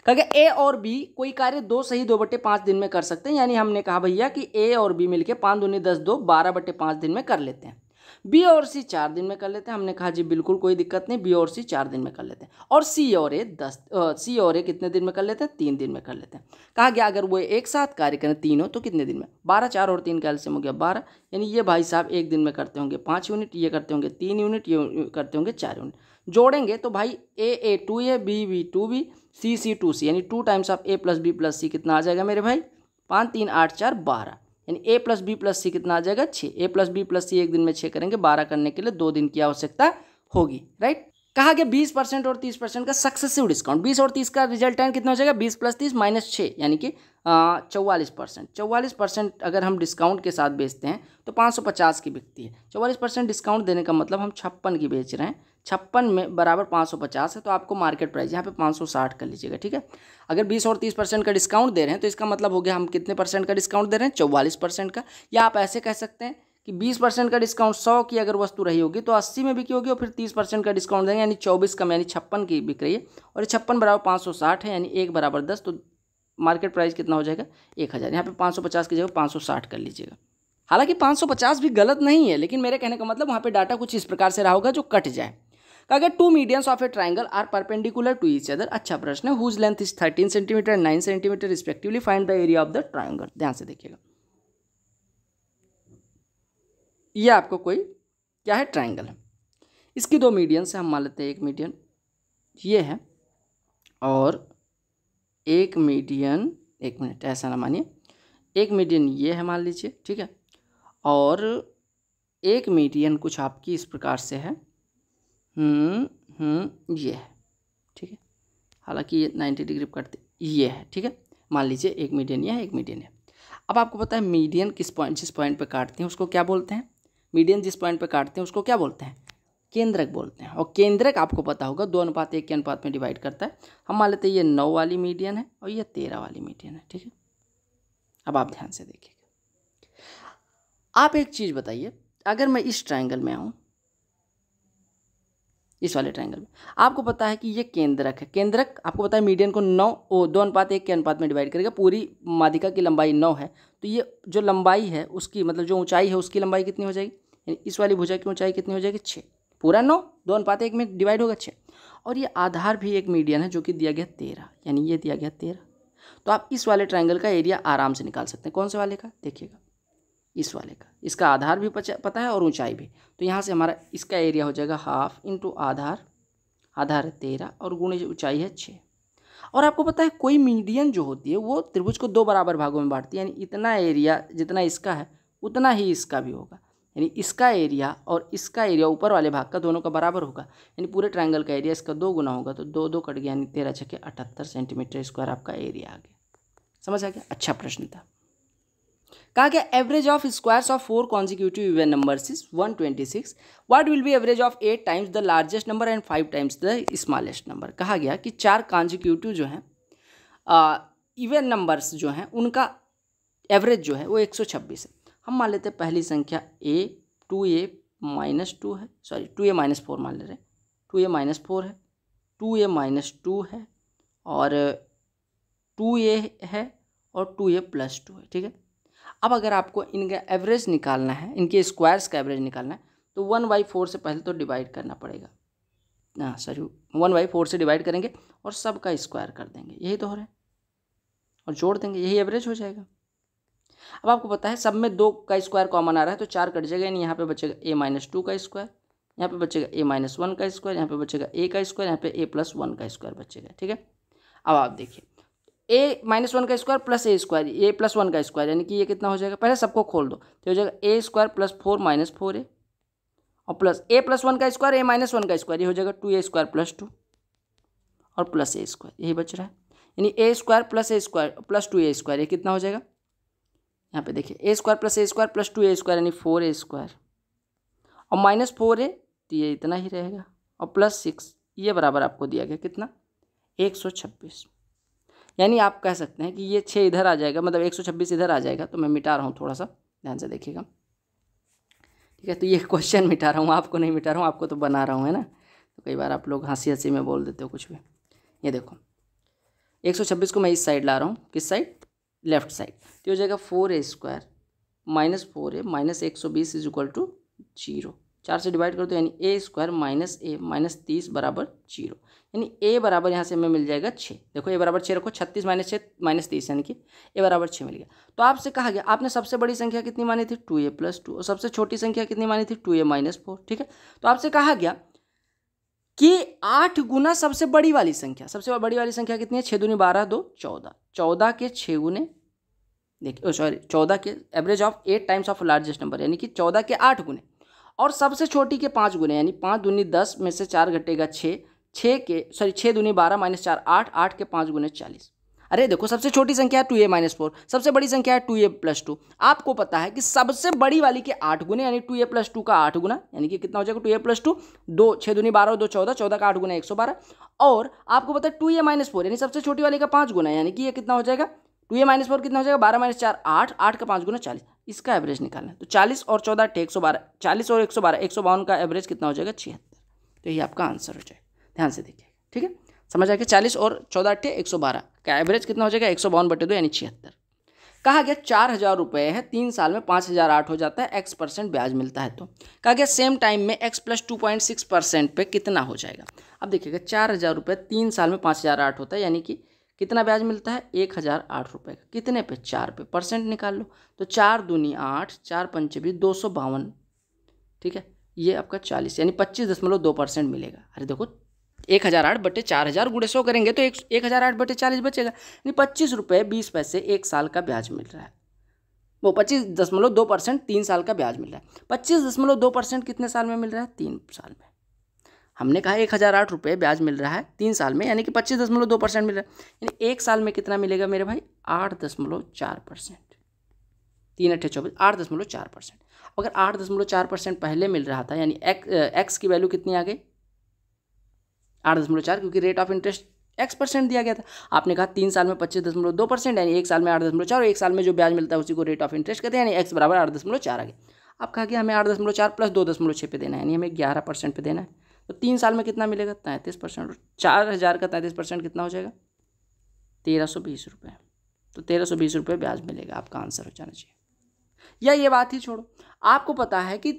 कहा गया ए और बी कोई कार्य दो सही दो बटे पाँच दिन में कर सकते हैं यानी हमने कहा भैया कि ए और बी मिलके पाँच दूनी दस दो बारह बटे पाँच दिन में कर लेते हैं बी और सी चार दिन में कर लेते हैं हमने कहा जी बिल्कुल कोई दिक्कत नहीं बी और सी चार दिन में कर लेते हैं और सी और ए दस सी और ए कितने दिन में कर लेते हैं तीन दिन में कर लेते हैं कहा गया अगर वो एक साथ कार्य करें तीनों तो कितने दिन में बारह चार और तीन कैल्शियम हो गया बारह यानी ये भाई साहब एक दिन में करते होंगे पाँच यूनिट ये करते होंगे तीन यूनिट ये करते होंगे चार यूनिट जोड़ेंगे तो भाई A A two A B B two B C C two C यानी two times of A plus B plus C कितना आ जाएगा मेरे भाई पाँच तीन आठ चार बारह यानी A plus B plus C कितना आ जाएगा छः A plus B plus C एक दिन में छः करेंगे बारह करने के लिए दो दिन की आवश्यकता होगी राइट कहा गया बीस परसेंट और तीस परसेंट का सक्सेसिव डिस्काउंट बीस और तीस का रिजल्ट टाइम कितना हो जाएगा बीस प्लस तीस माइनस छः यानी कि चौवालीस परसेंट चौवालीस परसेंट अगर हम डिस्काउंट के साथ बेचते हैं तो पाँच सौ पचास की बिकती है चौवालीस परसेंट डिस्काउंट देने का मतलब हम छप्पन की बेच रहे हैं छप्पन में बराबर पाँच सौ पचास है तो आपको मार्केट प्राइस यहाँ पे पाँच सौ साठ कर लीजिएगा ठीक है अगर बीस और तीस परसेंट का डिस्काउंट दे रहे हैं तो इसका मतलब हो गया हम कितने परसेंट का डिस्काउंट दे रहे हैं चौवालीस परसेंट का या आप ऐसे कह सकते हैं कि 20 परसेंट का डिस्काउंट 100 की अगर वस्तु रही होगी तो 80 में बिकी होगी और फिर 30 परसेंट का डिस्काउंट देंगे यानी 24 कम यानी छप्पन की बिक रही है और छप्पन बराबर 560 है यानी एक बराबर दस तो मार्केट प्राइस कितना हो जाएगा एक हज़ार यहाँ पर पाँच सौ पचास की जगह पाँच सौ साठ कर लीजिएगा हालांकि 550 भी गलत नहीं है लेकिन मेरे कहने का मतलब वहाँ पे डाटा कुछ इस प्रकार से रहा होगा जो कट जाए अगर two medians of a triangle are perpendicular to each other अच्छा प्रश्न है whose length is 13 centimetre and 9 centimetre respectively find the area of the triangle ध्यान से देखिएगा ये आपको कोई क्या है ट्राइंगल है इसकी दो मीडियंस है हम मान लेते हैं एक मीडियन ये है और एक मीडियन एक मिनट ऐसा ना मानिए एक मीडियन ये है मान लीजिए ठीक है और एक मीडियन कुछ आपकी इस प्रकार से है हम्म, हम्म, ये है ठीक है हालांकि ये नाइन्टी डिग्री करते ये है ठीक है मान लीजिए एक मीडियन ये है एक मीडियन है अब आपको पता है मीडियन किस पॉइंट जिस पॉइंट पे काटते हैं उसको क्या बोलते हैं मीडियन जिस पॉइंट पे काटते हैं उसको क्या बोलते हैं केंद्रक बोलते हैं और केंद्रक आपको पता होगा दो अनुपात एक के अनुपात में डिवाइड करता है हम मान लेते हैं ये नौ वाली मीडियन है और ये तेरह वाली मीडियन है ठीक है अब आप ध्यान से देखिएगा आप एक चीज़ बताइए अगर मैं इस ट्राइंगल में आऊँ इस वाले ट्राइंगल में आपको पता है कि ये केंद्रक है केंद्रक आपको पता है मीडियन को नौ ओ दो अनुपात एक के अनुपात में डिवाइड करेगा पूरी माधिका की लंबाई नौ है तो ये जो लंबाई है उसकी मतलब जो ऊंचाई है उसकी लंबाई कितनी हो जाएगी यानी इस वाली भुजा की ऊंचाई कितनी हो जाएगी छः पूरा नौ दो अनुपात एक में डिवाइड होगा छः और ये आधार भी एक मीडियन है जो कि दिया गया तेरह यानी ये दिया गया तेरह तो आप इस वाले ट्राइंगल का एरिया आराम से निकाल सकते हैं कौन से वाले का देखिएगा इस वाले का इसका आधार भी पता है और ऊंचाई भी तो यहाँ से हमारा इसका एरिया हो जाएगा हाफ इंटू आधार आधार है तेरह और गुण ऊंचाई है छः और आपको पता है कोई मीडियन जो होती है वो त्रिभुज को दो बराबर भागों में बांटती है यानी इतना एरिया जितना इसका है उतना ही इसका भी होगा यानी इसका एरिया और इसका एरिया ऊपर वाले भाग का दोनों का बराबर होगा यानी पूरे ट्रायंगल का एरिया इसका दो गुना होगा तो दो दो कट गया यानी तेरह छः अठहत्तर सेंटीमीटर स्क्वायर आपका एरिया आ गया समझ आ गया अच्छा प्रश्न था कहा गया average of squares of four consecutive even numbers is six what will be average of eight times the largest number and five times the smallest number कहा गया कि चार कॉन्जिक्यूटिव जो हैं इवन नंबर्स जो हैं उनका एवरेज जो है वो छब्बीस है हम मान लेते हैं पहली संख्या A two A minus two है sorry two A minus four मान ले रहे हैं टू ए माइनस फोर है टू ए माइनस टू है और टू ए है और टू ए प्लस टू है ठीक है अब अगर आपको इनका एवरेज निकालना है इनके स्क्वायर्स का एवरेज निकालना है तो वन बाई फोर से पहले तो डिवाइड करना पड़ेगा हाँ सॉरी वन बाई फोर से डिवाइड करेंगे और सब का स्क्वायर कर देंगे यही तो हो रहा है और जोड़ देंगे यही एवरेज हो जाएगा अब आपको पता है सब में दो का स्क्वायर कॉमन आ रहा है तो चार कट जाएगा यानी यहाँ पे बचेगा ए माइनस टू का स्क्वायर यहाँ पे बचेगा ए माइनस वन का स्क्वायर यहाँ पे बचेगा ए का स्क्वायर यहाँ पे ए प्लस वन का स्क्वायर बचेगा ठीक है अब आप देखिए ए माइनस वन का square plus A square A plus one का स्क्वायर यानी कि ये कितना हो जाएगा पहले सबको खोल दो तो हो जाएगा A square plus four minus four ए और प्लस ए प्लस वन का स्क्वायर ए माइनस वन का स्क्वायर ये हो जाएगा two A square plus two और प्लस ए स्क्वायर यही बच रहा है यानी ए square plus A square plus two A square ये कितना हो जाएगा यहाँ पे देखिए A square plus A square plus two A square यानी फोर ए स्क्वायर और माइनस फोर ए तो ये इतना ही रहेगा और प्लस सिक्स ये बराबर आपको दिया गया कितना एक सौ छब्बीस यानी आप कह सकते हैं कि ये छः इधर आ जाएगा मतलब एक सौ छब्बीस इधर आ जाएगा तो मैं मिटा रहा हूँ थोड़ा सा ध्यान से देखिएगा ठीक है तो ये क्वेश्चन मिटा रहा हूँ आपको नहीं मिटा रहा हूँ आपको तो बना रहा हूँ है ना तो कई बार आप लोग हंसी हंसी में बोल देते हो कुछ भी ये देखो एक सौ छब्बीस को मैं इस साइड ला रहा हूँ किस साइड लेफ्ट साइड तो हो जाएगा four A square minus four A minus एक सौ बीस इज इक्वल टू जीरो चार से डिवाइड कर दो यानी ए स्क्वायर माइनस ए माइनस तीस बराबर जीरो यानी ए बराबर यहाँ से हमें मिल जाएगा छः देखो ए बराबर छः रखो छत्तीस माइनस छः माइनस तीस यानी कि ए बराबर छः मिल गया तो आपसे कहा गया आपने सबसे बड़ी संख्या कितनी मानी थी टू ए प्लस टू और सबसे छोटी संख्या कितनी मानी थी टू ए माइनस फोर ठीक है तो आपसे कहा गया कि आठ गुना सबसे बड़ी वाली संख्या सबसे बड़ी वाली संख्या कितनी है छः दूनी बारह दो चौदह चौदह के छः गुने देखिए सॉरी चौदह के average of eight times of largest number यानी कि चौदह के आठ गुने और सबसे छोटी के पाँच गुने यानी पाँच दूनी दस में से चार घटेगा छः छः के सॉरी छः दूनी बारह माइनस चार आठ आठ के पाँच गुने चालीस अरे देखो सबसे छोटी संख्या है टू ए माइनस फोर सबसे बड़ी संख्या है टू ए प्लस टू आपको पता है कि सबसे बड़ी वाली के आठ गुने यानी टू ए प्लस टू का आठ गुना यानी कि कितना हो जाएगा टू ए प्लस टू दो छः दुनी बारह दो चौदह चौदह का आठ गुना एक सौ बारह और आपको पता है टू ए माइनस फोर यानी सबसे छोटी वाली का पाँच गुना यानी कि ये कितना हो जाएगा टू ए माइनस फोर कितना हो जाएगा बारह माइनस चार आठ आठ का पाँच गुना चालीस इसका एवरेज निकालना तो चालीस और चौदह अठे एक सौ बारह चालीस और एक सौ बारह एक सौ बावन का एवरेज कितना हो जाएगा छिहत्तर तो यही आपका आंसर हो जाएगा ध्यान से देखिएगा ठीक है समझ आएगा चालीस और चौदह अट्ठे एक सौ बारह क्या एवरेज कितना हो जाएगा एक सौ बावन बटे दो यानी छिहत्तर कहा गया चार हज़ार रुपये है तीन साल में पाँच हज़ार आठ हो जाता है एक्स परसेंट ब्याज मिलता है तो कहा गया सेम टाइम में X plus two point six percent पर कितना हो जाएगा अब देखिएगा चार हज़ार रुपये तीन साल में पाँच हज़ार आठ होता है यानी कि कितना ब्याज मिलता है एक हज़ार आठ रुपये का कितने पे चार पे परसेंट निकाल लो तो चार दूनी आठ चार भी दो सौ बावन ठीक है ये आपका चालीस यानी पच्चीस दशमलव दो परसेंट मिलेगा अरे देखो एक हज़ार आठ बटे चार हज़ार गुड़े सौ करेंगे तो एक एक हज़ार आठ बटे चालीस बचेगा यानी पच्चीस रुपये बीस पैसे एक साल का ब्याज मिल रहा है वो पच्चीस दशमलव दो परसेंट तीन साल का ब्याज मिल रहा है पच्चीस दशमलव दो परसेंट कितने साल में मिल रहा है तीन साल में हमने कहा एक हज़ार आठ रुपये ब्याज मिल रहा है तीन साल में यानी कि पच्चीस दशमलव दो परसेंट मिल रहा है यानी एक साल में कितना मिलेगा मेरे भाई आठ दशमलव चार परसेंट तीन अट्ठे चौबीस आठ दशमलव चार परसेंट अगर आठ दशमलव चार परसेंट पहले मिल रहा था यानी एक्स की वैल्यू कितनी आ गई आठ दशमलव चार क्योंकि rate of interest X percent दिया गया था आपने कहा तीन साल में पच्चीस दशमलव दो परसेंट यानी एक साल में आठ दशमलव चार और एक साल में जो ब्याज मिलता है उसी को रेट ऑफ इंटरेस्ट कहते हैं यानी एक्स बराबर आठ दशमलव चार आगे आप कहा कि हमें आठ दशमलव चार प्लस दो दशमलव छः पे देना है यानी हमें ग्यारह परसेंट पे देना है तो तीन साल में कितना मिलेगा तैंतीस परसेंट चार हज़ार का तैंतीस परसेंट कितना हो जाएगा तेरह सौ बीस रुपये तो तेरह सौ बीस रुपये ब्याज मिलेगा आपका आंसर हो जाना चाहिए या ये बात ही छोड़ो आपको पता है कि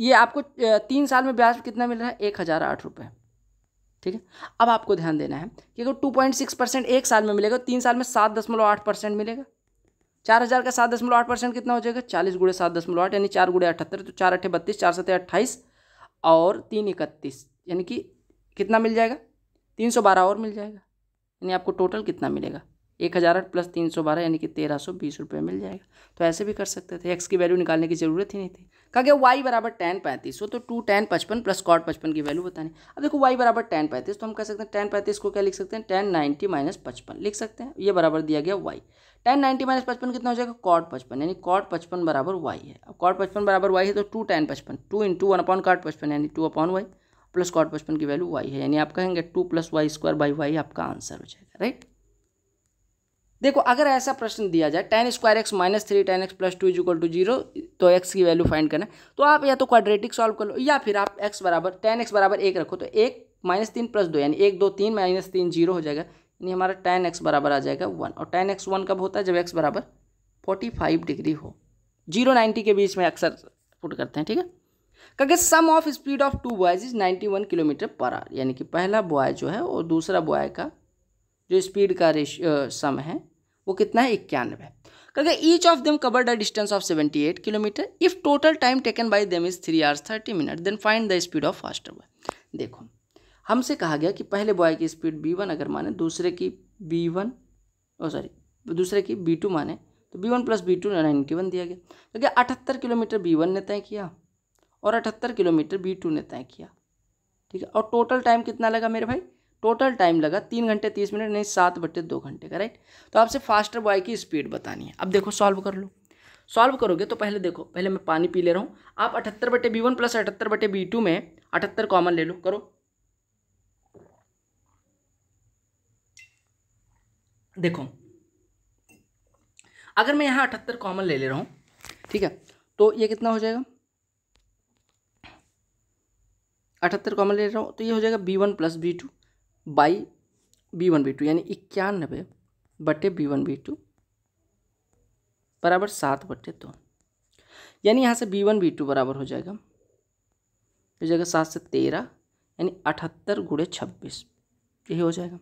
ये आपको तीन साल में ब्याज कितना मिल रहा है एक हज़ार आठ रुपये ठीक है अब आपको ध्यान देना है कि अगर टू पॉइंट सिक्स परसेंट एक साल में मिलेगा तीन साल में सात दशमलव आठ परसेंट मिलेगा चार हज़ार का सात दशमलव आठ परसेंट कितना हो जाएगा चालीस गुड़े सात दशमलव आठ यानी चार गुड़े अठहत्तर तो चार अट्ठे बत्तीस चार सत्ते अट्ठाईस और तीन इकतीस यानी कि कितना मिल जाएगा तीन सौ बारह और मिल जाएगा यानी आपको टोटल कितना मिलेगा एक हज़ार आठ प्लस तीन सौ बारह यानी कि तेरह सौ बीस रुपये मिल जाएगा तो ऐसे भी कर सकते थे एक्स की वैल्यू निकालने की ज़रूरत ही नहीं थी कहा गया वाई बराबर टेन पैंतीस हो तो टू टेन पचपन प्लस कॉट पचपन की वैल्यू बतानी अब देखो वाई बराबर टेन पैंतीस तो हम कह सकते हैं टेन पैंतीस को क्या लिख सकते हैं टेन नाइन्टी माइनस पचपन लिख सकते हैं ये बराबर दिया गया वाई टेन नाइन्टी माइनस पचपन कितना हो जाएगा कॉट पचपन यानी कॉट पचपन बराबर वाई है अब कॉट पचपन बराबर वाई है तो टू टेन पचपन two in two one upon cot पचपन यानी two upon Y plus cot पचपन की वैल्यू वाई है यानी आप कहेंगे two plus Y square by Y आपका आंसर हो जाएगा राइट देखो अगर ऐसा प्रश्न दिया जाए tan square x minus three tan X plus two is equal to zero तो एक्स की वैल्यू फाइंड करना है तो आप या तो क्वाड्रेटिक सॉल्व कर लो या फिर आप एक्स बराबर टेन एक्स बराबर एक रखो तो एक माइनस तीन प्लस दो यानी एक दो तीन माइनस तीन जीरो हो जाएगा यानी हमारा टेन एक्स बराबर आ जाएगा वन और टेन एक्स वन कब होता है जब एक्स बराबर फोर्टी फाइव डिग्री हो जीरो नाइन्टी के बीच में अक्सर पुट करते हैं ठीक है क्योंकि sum of speed of two boys is ninety one kilometre per hour यानी कि पहला बॉय जो है और दूसरा बॉय का जो स्पीड का रेश सम है वो कितना है इक्यानवे गया each of them covered a distance of seventy eight kilometre if total time taken by them is three hours thirty minute then find the speed of faster boy देखो हमसे कहा गया कि पहले बॉय की स्पीड बी वन अगर माने दूसरे की बी वन ओ सॉरी दूसरे की बी टू माने तो B one plus B two ninety one दिया गया क्योंकि अठहत्तर किलोमीटर बी वन ने तय किया और अठहत्तर किलोमीटर बी टू ने तय किया ठीक है और टोटल टाइम कितना लगा मेरे भाई टोटल टाइम लगा तीन घंटे तीस मिनट नहीं सात बटे दो घंटे का राइट तो आपसे फास्टर बॉय की स्पीड बतानी है अब देखो सॉल्व कर लो सॉल्व करोगे तो पहले देखो पहले मैं पानी पी ले रहा हूँ आप अठहत्तर बटे बी वन प्लस अठहत्तर बटे बी टू में अठहत्तर कॉमन ले लो करो देखो अगर मैं यहाँ अठहत्तर कॉमन ले ले रहा हूँ ठीक है तो ये कितना हो जाएगा अठहत्तर कॉमन ले रहा हूँ तो ये हो जाएगा B one plus B two by B one B two यानी इक्यानबे बटे बी वन बी टू बराबर सात बटे दो यानी यहाँ से बी वन बी टू बराबर हो जाएगा हो जाएगा सात से तेरह यानी अठहत्तर गुड़े छब्बीस यही हो जाएगा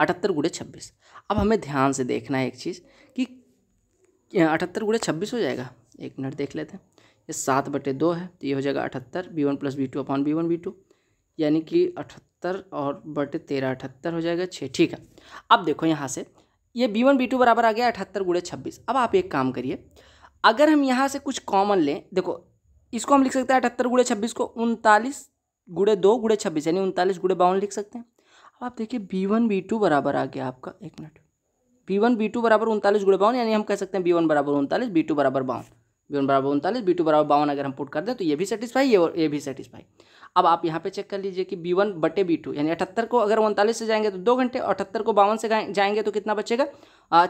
अठहत्तर गुड़े छब्बीस अब हमें ध्यान से देखना है एक चीज़ कि अठहत्तर गुड़े छब्बीस हो जाएगा एक मिनट देख लेते हैं ये सात बटे दो है तो ये हो जाएगा अठहत्तर B one plus B two upon B one B two यानी कि अठहत्तर सत्तर और बटे तेरह अठहत्तर हो जाएगा छः ठीक है अब देखो यहाँ से ये बी वन बी टू बराबर आ गया अठहत्तर गुड़े छब्बीस अब आप एक काम करिए अगर हम यहाँ से कुछ कॉमन लें देखो इसको हम लिख सकते हैं अठहत्तर गुड़े छब्बीस को उनतालीस गुड़े दो गुड़े छब्बीस यानी उनतालीस गुड़े बावन लिख सकते हैं अब आप देखिए बी वन बी टू बराबर आ गया आपका एक minute B one B two बराबर उनतालीस गुड़े बावन यानी हम कह सकते हैं बी वन बराबर उनतालीस बी टू बराबर बावन बी वन बराबर उनतालीस बी टू बराबर बावन अगर हम पुट कर दें तो ये भी सेटिस्फाई ये और ये भी सेटिस्फाई अब आप यहाँ पे चेक कर लीजिए कि बी वन बटे बी टू यानी अठहत्तर को अगर उनतालीस से जाएंगे तो दो घंटे और अठहत्तर को बावन से जाएंगे तो कितना बचेगा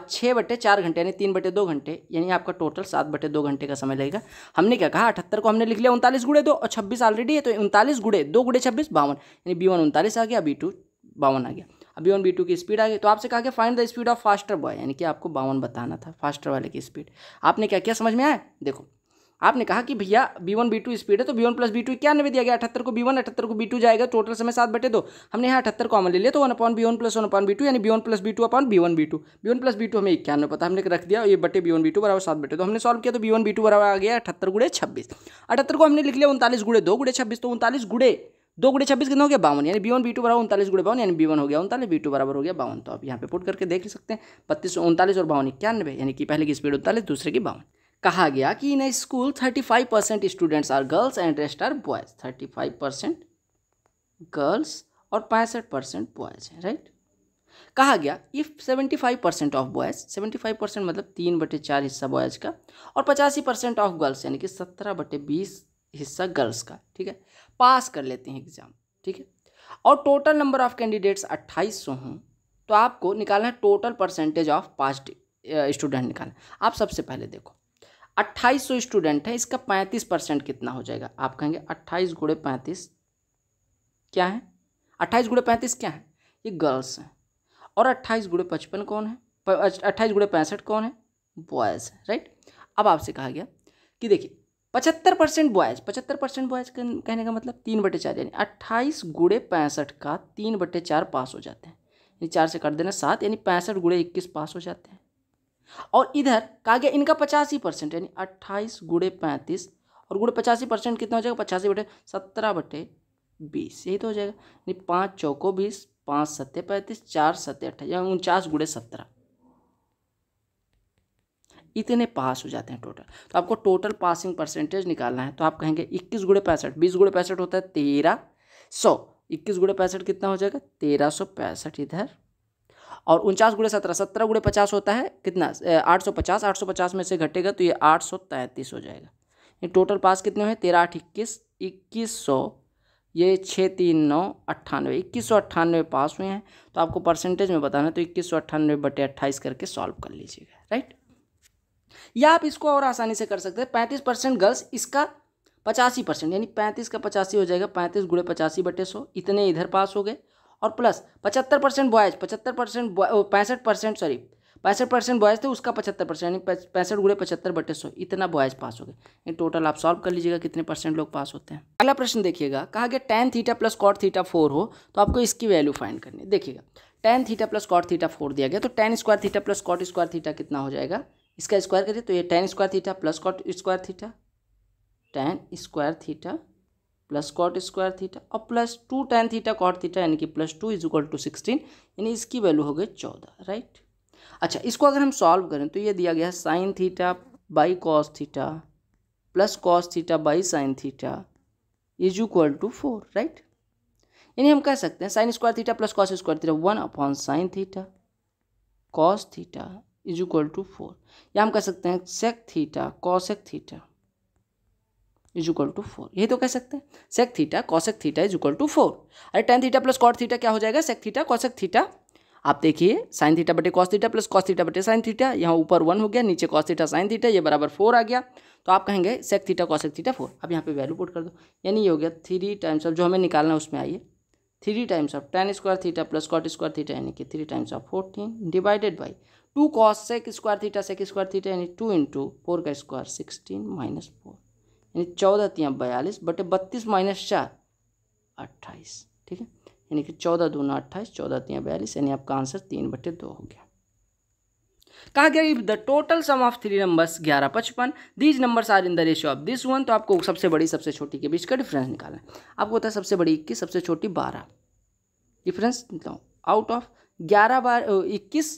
छः बटे चार घंटे यानी तीन बटे दो घंटे यानी आपका टोटल सात बटे दो घंटे का समय लगेगा हमने क्या कहा अठहत्तर को हमने लिख लिया उनतालीस गुड़े दो और छब्बीस ऑलरेडी है तो उनतालीस गुड़े दो गुड़े छब्बीस बावन यानी बी वन उनतालीस आ गया बी टू बावन आ गया बी वन बी टू की स्पीड आ गई तो आपसे कहा कि find the speed of faster boy यानी कि आपको बावन बताना था फास्टर वाले की स्पीड आपने क्या किया समझ में आया देखो आपने कहा कि भैया B1 B2 B to speed है तो B one plus B two इक्यानवे दिया गया अठहत्तर को बी वन अठहत्तर को बी टू जाएगा टोटल समय सात बटे दो हमने यहाँ अठहत्तर कॉमन ले लिया तो one upon B one plus one upon B two यानी B one plus B two upon B one B two B one plus B two हमें इक्यानवे पता हमने रख दिया ये बटे बी वन बी टू बराबर सात बटे दो हमने सॉल्व किया तो बी वन बी टू बराबर आ गया अठहत्तर गुड़े छब्बीस अठहत्तर को हमने लिख लिया उनतालीस गुड़े दो गुड़े छब्बीस तो उनतालीस गुड़े दो गुड़े छब्बीस कितना हो गया बावन यानी बी वन बी टू बराबर उनतालीस गुड़े बावन यानी बी वन हो गया उनतालीस बी टू बराबर हो गया बावन तो आप यहाँ पे पुट करके देख सकते हैं बत्तीस उनतालीस और बावन इक्यानवे यानी कि पहले की स्पीड उनतालीस दूसरे की बावन कहा गया कि in school thirty five percent students are girls and rest are boys thirty five percent girls और पैंसठ परसेंट बॉयज हैं राइट कहा गया if seventy five percent of boys seventy five percent मतलब तीन बटे चार हिस्सा बॉयज का और पचासी परसेंट ऑफ गर्ल्स यानी कि सत्रह बटे बीस हिस्सा गर्ल्स का ठीक है पास कर लेते हैं एग्ज़ाम ठीक है और टोटल नंबर ऑफ कैंडिडेट्स अट्ठाईस सौ हों तो आपको निकालना है total percentage of passed student निकालना आप सबसे पहले देखो अट्ठाईस सौ स्टूडेंट है इसका पैंतीस परसेंट कितना हो जाएगा आप कहेंगे अट्ठाईस गुड़े पैंतीस क्या है अट्ठाईस गुड़े पैंतीस क्या है ये गर्ल्स हैं और अट्ठाईस गुड़े पचपन कौन है अट्ठाईस गुड़े पैंसठ कौन है बॉयज़ है राइट अब आपसे कहा गया कि देखिए पचहत्तर परसेंट बॉयज पचहत्तर परसेंट बॉयज कहने का मतलब तीन बटे चार यानी अट्ठाईस गुड़े पैंसठ का तीन बटे चार पास हो जाते हैं यानी चार से कर देना सात यानी पैंसठ गुड़े इक्कीस पास हो जाते हैं और इधर कहा गया इनका पचासी परसेंट यानी अट्ठाईस गुड़े पैंतीस और गुड़े पचासी परसेंट कितना हो जाएगा पचासी बटे सत्रह बटे बीस यही तो हो जाएगा यानी पाँच चौको बीस पाँच सत्ते पैंतीस चार सत्य अट्ठाईस यानी उनचास गुड़े सत्रह इतने पास हो जाते हैं टोटल तो आपको टोटल पासिंग परसेंटेज निकालना है तो आप कहेंगे इक्कीस गुड़े पैंसठ बीस गुड़े पैंसठ होता है तेरह सौ इक्कीस गुड़े पैंसठ कितना हो जाएगा तेरह सौ पैंसठ इधर और उनचास गुड़े सत्रह सत्रह गुड़े पचास होता है कितना आठ सौ पचास आठ सौ पचास में से घटेगा तो ये आठ सौ तैंतीस हो जाएगा ये टोटल पास कितने हुए तेरह आठ इक्कीस इक्कीस सौ ये छः तीन नौ अट्ठानवे इक्कीस सौ अट्ठानवे पास हुए हैं तो आपको परसेंटेज में बताना तो इक्कीस सौ अट्ठानवे बटे अट्ठाईस करके सॉल्व कर लीजिएगा राइट या आप इसको और आसानी से कर सकते हैं पैंतीस परसेंट गर्ल्स इसका पचासी परसेंट यानी पैंतीस का पचासी हो जाएगा पैंतीस गुड़े पचासी बटे सौ इतने इधर पास हो गए और प्लस पचहत्तर परसेंट बॉयज पचहत्तर परसेंट पैंसठ परसेंट सॉरी पैंसठ परसेंट बॉयज थे उसका पचहत्तर परसेंट यानी पैंसठ गुड़े पचहत्तर बटे सौ इतना बॉयज पास हो गए यानी टोटल आप सॉल्व कर लीजिएगा कितने परसेंट लोग पास होते हैं अगला प्रश्न देखिएगा कहा गया tan theta plus cot theta four हो तो आपको इसकी वैल्यू फाइंड करनी है देखिएगा tan theta plus cot theta four दिया गया तो tan square theta plus cot square theta कितना हो जाएगा इसका स्क्वायर करिए तो ये tan square theta plus cot square theta tan square theta plus cot square theta और plus two tan theta cot theta यानी कि plus two is equal to sixteen यानी इसकी वैल्यू हो गई चौदह राइट अच्छा इसको अगर हम सॉल्व करें तो ये दिया गया है sine theta by cos theta plus cos theta by sine theta is equal to four right यानी हम कह सकते हैं sine square theta plus cos square theta one upon sine theta cos theta is equal to four या हम कह सकते हैं sec theta cosec theta is equal to four यही तो कह सकते हैं sec theta cosec theta is equal to four अरे ten theta plus cot theta क्या हो जाएगा सेक थीटा कॉशक थीटा आप देखिए साइन थीटा बटे cos theta plus cos theta बटे साइन थीटा यहाँ ऊपर वन हो गया नीचे कॉस थीटा साइन थीटा ये बराबर फोर आ गया तो आप कहेंगे sec theta cosec theta four अब यहाँ पे वैल्यू पुट कर दो यानी ये हो गया थ्री टाइम्स ऑफ जो हमें निकालना है उसमें आइए three times of tan square theta plus cot square theta यानी कि three times of fourteen divided by two cosec square theta sec square theta यानी टू इंटू फोर का स्क्वायर सिक्सटीन माइनस फोर यानी चौदह तिया बयालीस बटे बत्तीस माइनस चार अट्ठाईस ठीक है यानी कि चौदह दूना अट्ठाईस चौदह तिया बयालीस यानी आपका आंसर तीन बटे दो हो गया कहा गया the total sum of three numbers ग्यारह पचपन these number are in the ratio of this one तो आपको सबसे बड़ी सबसे छोटी के बीच का डिफरेंस निकालना है आपको होता है सबसे बड़ी इक्कीस सबसे छोटी बारह डिफरेंस निकालो आउट ऑफ ग्यारह बार इक्कीस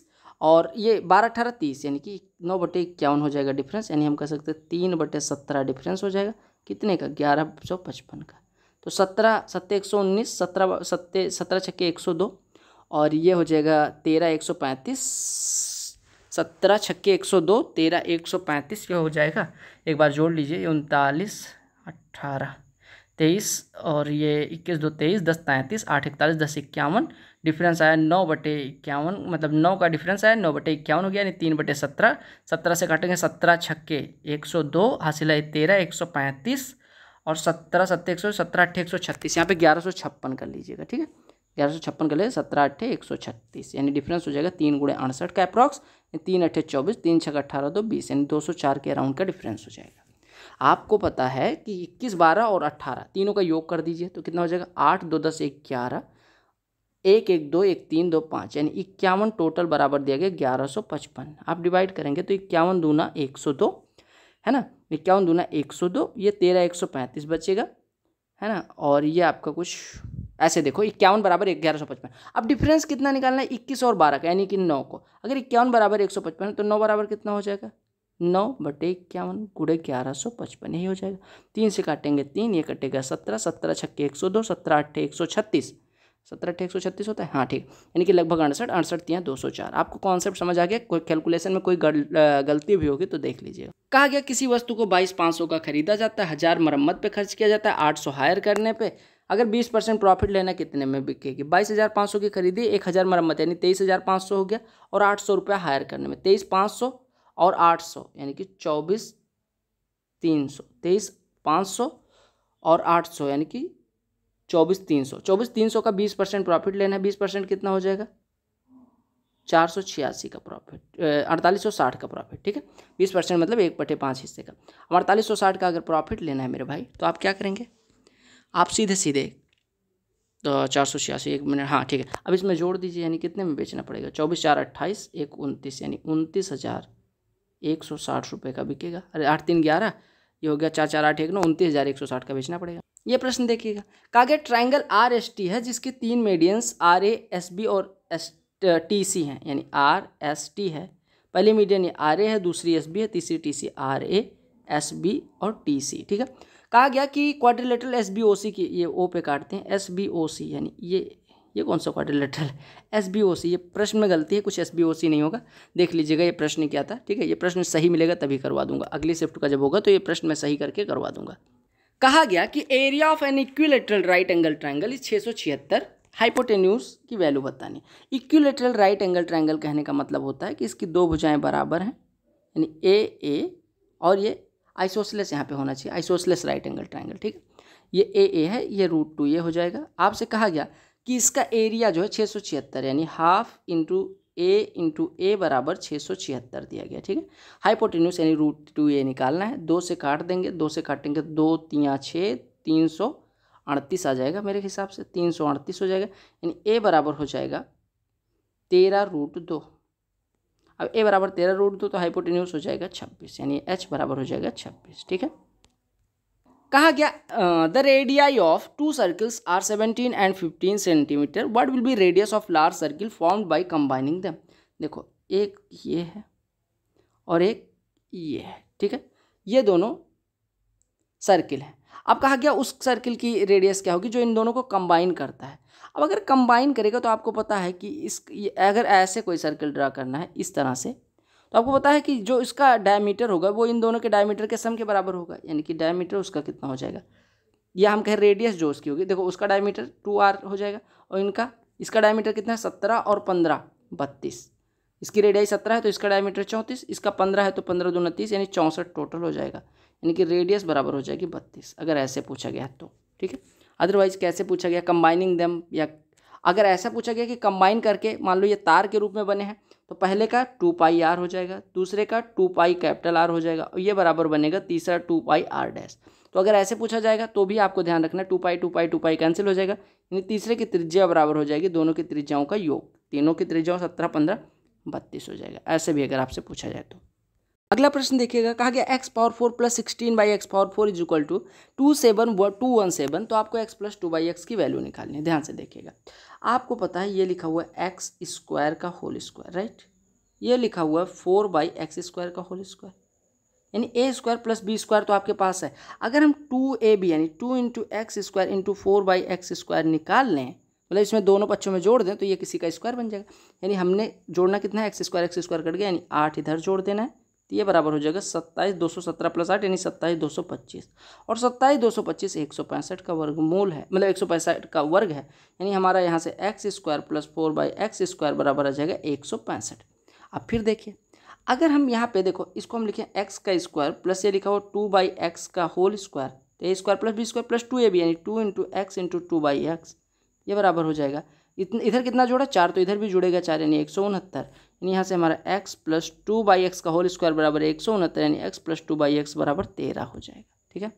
और ये बारह अठारह तीस यानी कि नौ बटे इक्यावन हो जाएगा डिफरेंस यानी हम कह सकते हैं तीन बटे सत्रह डिफरेंस हो जाएगा कितने का ग्यारह सौ पचपन का तो सत्रह सत्ते एक सौ उन्नीस सत्रह सत्ते सत्रह छक्के एक सौ दो और ये हो जाएगा तेरह एक सौ पैंतीस सत्रह छक्के एक सौ दो तेरह एक सौ पैंतीस ये हो जाएगा एक बार जोड़ लीजिए उनतालीस अट्ठारह तेईस और ये इक्कीस दो तेईस दस तैंतीस आठ इकतालीस दस इक्यावन डिफरेंस आया नौ बटे इक्यावन मतलब नौ का डिफरेंस आया नौ बटे इक्यावन हो गया यानी तीन बटे सत्रह सत्रह से काटेंगे सत्रह छक्के एक सौ दो हासिल है तेरह एक सौ पैंतीस और सत्रह सत्तर एक सौ सत्रह अट्ठे एक सौ छत्तीस यहाँ पर ग्यारह सौ छप्पन कर लीजिएगा ठीक है ग्यारह सौ छप्पन कर लीजिए सत्रह अट्ठे एक सौ छत्तीस यानी डिफरेंस हो जाएगा तीन गुड़े अड़सठ का अप्रॉक्स तीन अट्ठे चौबीस तीन छः अट्ठारह दो बीस यानी दो सौ चार के अराउंड का डिफरेंस हो जाएगा आपको पता है कि इक्कीस बारह और अट्ठारह तीनों का योग कर दीजिए तो कितना हो जाएगा आठ दो दस एक ग्यारह एक एक दो एक तीन दो पाँच यानी इक्यावन टोटल बराबर दिया गया ग्यारह सौ पचपन आप डिवाइड करेंगे तो इक्यावन दूना एक सौ दो है ना इक्यावन दूना एक सौ दो ये तेरह एक सौ पैंतीस बचेगा है ना और ये आपका कुछ ऐसे देखो इक्यावन बराबर एक ग्यारह सौ पचपन अब डिफरेंस कितना निकालना है इक्कीस और बारह का यानी कि नौ को अगर इक्यावन बराबर एक सौ पचपन है तो नौ बराबर कितना हो जाएगा नौ बटे इक्यावन गुड़े ग्यारह सौ पचपन यही हो जाएगा तीन से काटेंगे तीन ये कटेगा सत्रह सत्रह छक्के एक सौ दो सत्रह अट्ठे एक सौ छत्तीस सत्रह अठे एक सौ छत्तीस होता है हाँ ठीक यानी कि लगभग अड़सठ अड़सठ तीन दो सौ चार आपको कॉन्सेप्ट समझ आ गया कोई कैलकुलेशन में कोई गल, गलती भी होगी तो देख लीजिएगा कहा गया किसी वस्तु को बाईस पाँच सौ का खरीदा जाता है हज़ार मरम्मत पे खर्च किया जाता है आठ सौ हायर करने पे अगर बीस परसेंट प्रॉफिट लेना कितने में बिकेगी बाईस हज़ार पाँच सौ की खरीदी एक हज़ार मरम्मत यानी तेईस हज़ार पाँच सौ हो गया और आठ सौ रुपया हायर करने में तेईस पाँच सौ और आठ सौ यानी कि चौबीस तीन सौ तेईस पाँच सौ और आठ सौ यानी कि चौबीस तीन सौ चौबीस तीन सौ का बीस परसेंट प्रॉफिट लेना है बीस परसेंट कितना हो जाएगा चार सौ छियासी का प्रॉफिट अड़तालीस सौ साठ का प्रॉफिट ठीक है बीस परसेंट मतलब एक बटे पाँच हिस्से का अब अड़तालीस सौ साठ का अगर प्रॉफिट लेना है मेरे भाई तो आप क्या करेंगे आप सीधे सीधे तो चार सौ छियासी एक मिनट हाँ ठीक है अब इसमें जोड़ दीजिए यानी कितने में बेचना पड़ेगा चौबीस चार अट्ठाईस एक उनतीस यानी उनतीस हज़ार एक सौ साठ रुपये का बिकेगा अरे आठ तीन ग्यारह ये हो गया चार चार आठ एक नौ उनतीस हज़ार एक सौ साठ का बेचना पड़ेगा ये प्रश्न देखिएगा कहा गया ट्राइंगल आर एस टी है जिसके तीन medians are A S B और एस टी सी हैं यानी आर एस टी है पहली मीडियन ये आर ए है दूसरी एस बी है तीसरी T C R A S B और टी सी ठीक है कहा गया कि quadrilateral S B O C की ये ओ पे काटते हैं एस बी ओ सी यानी ये ये कौन सा quadrilateral S B O C ये प्रश्न में गलती है कुछ एस बी ओ सी नहीं होगा देख लीजिएगा ये प्रश्न क्या था ठीक है ये प्रश्न सही मिलेगा तभी करवा दूंगा अगली शिफ्ट का जब होगा तो ये प्रश्न मैं सही करके करवा दूंगा कहा गया कि area of an equilateral right angle triangle इस छः सौ छिहत्तर हाइपोटेन्यूज की वैल्यू बतानी इक्विलेटरल राइट एंगल ट्राइंगल कहने का मतलब होता है कि इसकी दो भुजाएं बराबर हैं यानी ए ए और ये आइसोसलेस यहाँ पे होना चाहिए आइसोसलेस राइट एंगल ट्राइंगल ठीक है ये ए ए है ये रूट टू ये हो जाएगा आपसे कहा गया कि इसका एरिया जो है छः सौ छिहत्तर यानी half into a into a बराबर छः सौ छिहत्तर दिया गया ठीक है हाइपोटेन्यूस यानी रूट टू ए निकालना है दो से काट देंगे दो से काटेंगे दो तिया छः तीन सौ अड़तीस आ जाएगा मेरे हिसाब से तीन सौ अड़तीस हो जाएगा यानी ए बराबर हो जाएगा तेरह रूट दो अब ए बराबर तेरह रूट दो तो हाइपोटेन्यूस हो जाएगा छब्बीस यानी एच बराबर हो जाएगा छब्बीस ठीक है कहा गया the radii of two circles are 17 and 15 centimetre what will be radius of large circle formed by combining them देखो एक ये है और एक ये है ठीक है ये दोनों सर्किल हैं अब कहा गया उस सर्किल की रेडियस क्या होगी जो इन दोनों को कंबाइन करता है अब अगर कंबाइन करेगा तो आपको पता है कि इस अगर ऐसे कोई सर्किल ड्रा करना है इस तरह से तो आपको पता है कि जो इसका डायमीटर होगा वो इन दोनों के डायमीटर के सम के बराबर होगा यानी कि डायमीटर उसका कितना हो जाएगा या हम कहें रेडियस जो उसकी होगी देखो उसका डायमीटर टू आर हो जाएगा और इनका इसका डायमीटर कितना है सत्रह और पंद्रह बत्तीस इसकी रेडियाई सत्रह है तो इसका डायमीटर चौंतीस इसका पंद्रह है तो पंद्रह दो यानी चौंसठ टोटल हो जाएगा यानी कि रेडियस बराबर हो जाएगी बत्तीस अगर ऐसे पूछा गया तो ठीक है अदरवाइज कैसे पूछा गया कंबाइनिंग दम या अगर ऐसा पूछा गया कि कंबाइन करके मान लो ये तार के रूप में बने हैं तो पहले का टू पाई आर हो जाएगा दूसरे का टू पाई कैपिटल आर हो जाएगा और ये बराबर बनेगा तीसरा टू पाई आर डैश तो अगर ऐसे पूछा जाएगा तो भी आपको ध्यान रखना two pi two pi two pi cancel हो जाएगा यानी तीसरे की त्रिज्या बराबर हो जाएगी दोनों की त्रिज्याओं का योग तीनों की त्रिज्याओं सत्रह पंद्रह बत्तीस हो जाएगा ऐसे भी अगर आपसे पूछा जाए तो अगला प्रश्न देखिएगा कहा गया x power four plus sixteen by x power four is equal to two seven two one seven तो आपको x plus two by x की वैल्यू निकालनी है ध्यान से देखिएगा आपको पता है ये लिखा हुआ है एक्स स्क्वायर का होल स्क्वायर राइट ये लिखा हुआ है फोर बाई एक्स स्क्वायर का होल स्क्वायर यानी ए स्क्वायर प्लस बी स्क्वायर तो आपके पास है अगर हम टू ए बी यानी two into x square into four by x square निकाल लें मतलब इसमें दोनों पक्षों में जोड़ दें तो ये किसी का स्क्वायर बन जाएगा यानी हमने जोड़ना कितना है x square x square cut गया यानी आठ इधर जोड़ देना है तो ये बराबर हो जाएगा सत्ताईस दो सौ सत्रह प्लस आठ यानी सत्ताईस दो सौ पच्चीस और सत्ताईस दो सौ पच्चीस एक सौ पैंसठ का वर्ग मूल है मतलब एक सौ पैंसठ का वर्ग है यानी हमारा यहाँ से x square plus four by x square बराबर आ जाएगा एक सौ पैंसठ अब फिर देखिए अगर हम यहाँ पे देखो इसको हम लिखें एक्स का स्क्वायर प्लस ये लिखा हुआ टू बाई एक्स का होल स्क्वायर तो a square plus b square plus two A b यानी two into x into two by x ये बराबर हो जाएगा इतना इधर कितना जोड़ा चार तो इधर भी जुड़ेगा चार यानी एक सौ उनहत्तर यानी यहाँ से हमारा x plus two by x का होल स्क्वायर बराबर एक सौ उनहत्तर यानी x plus two by x बराबर तेरह हो जाएगा ठीक है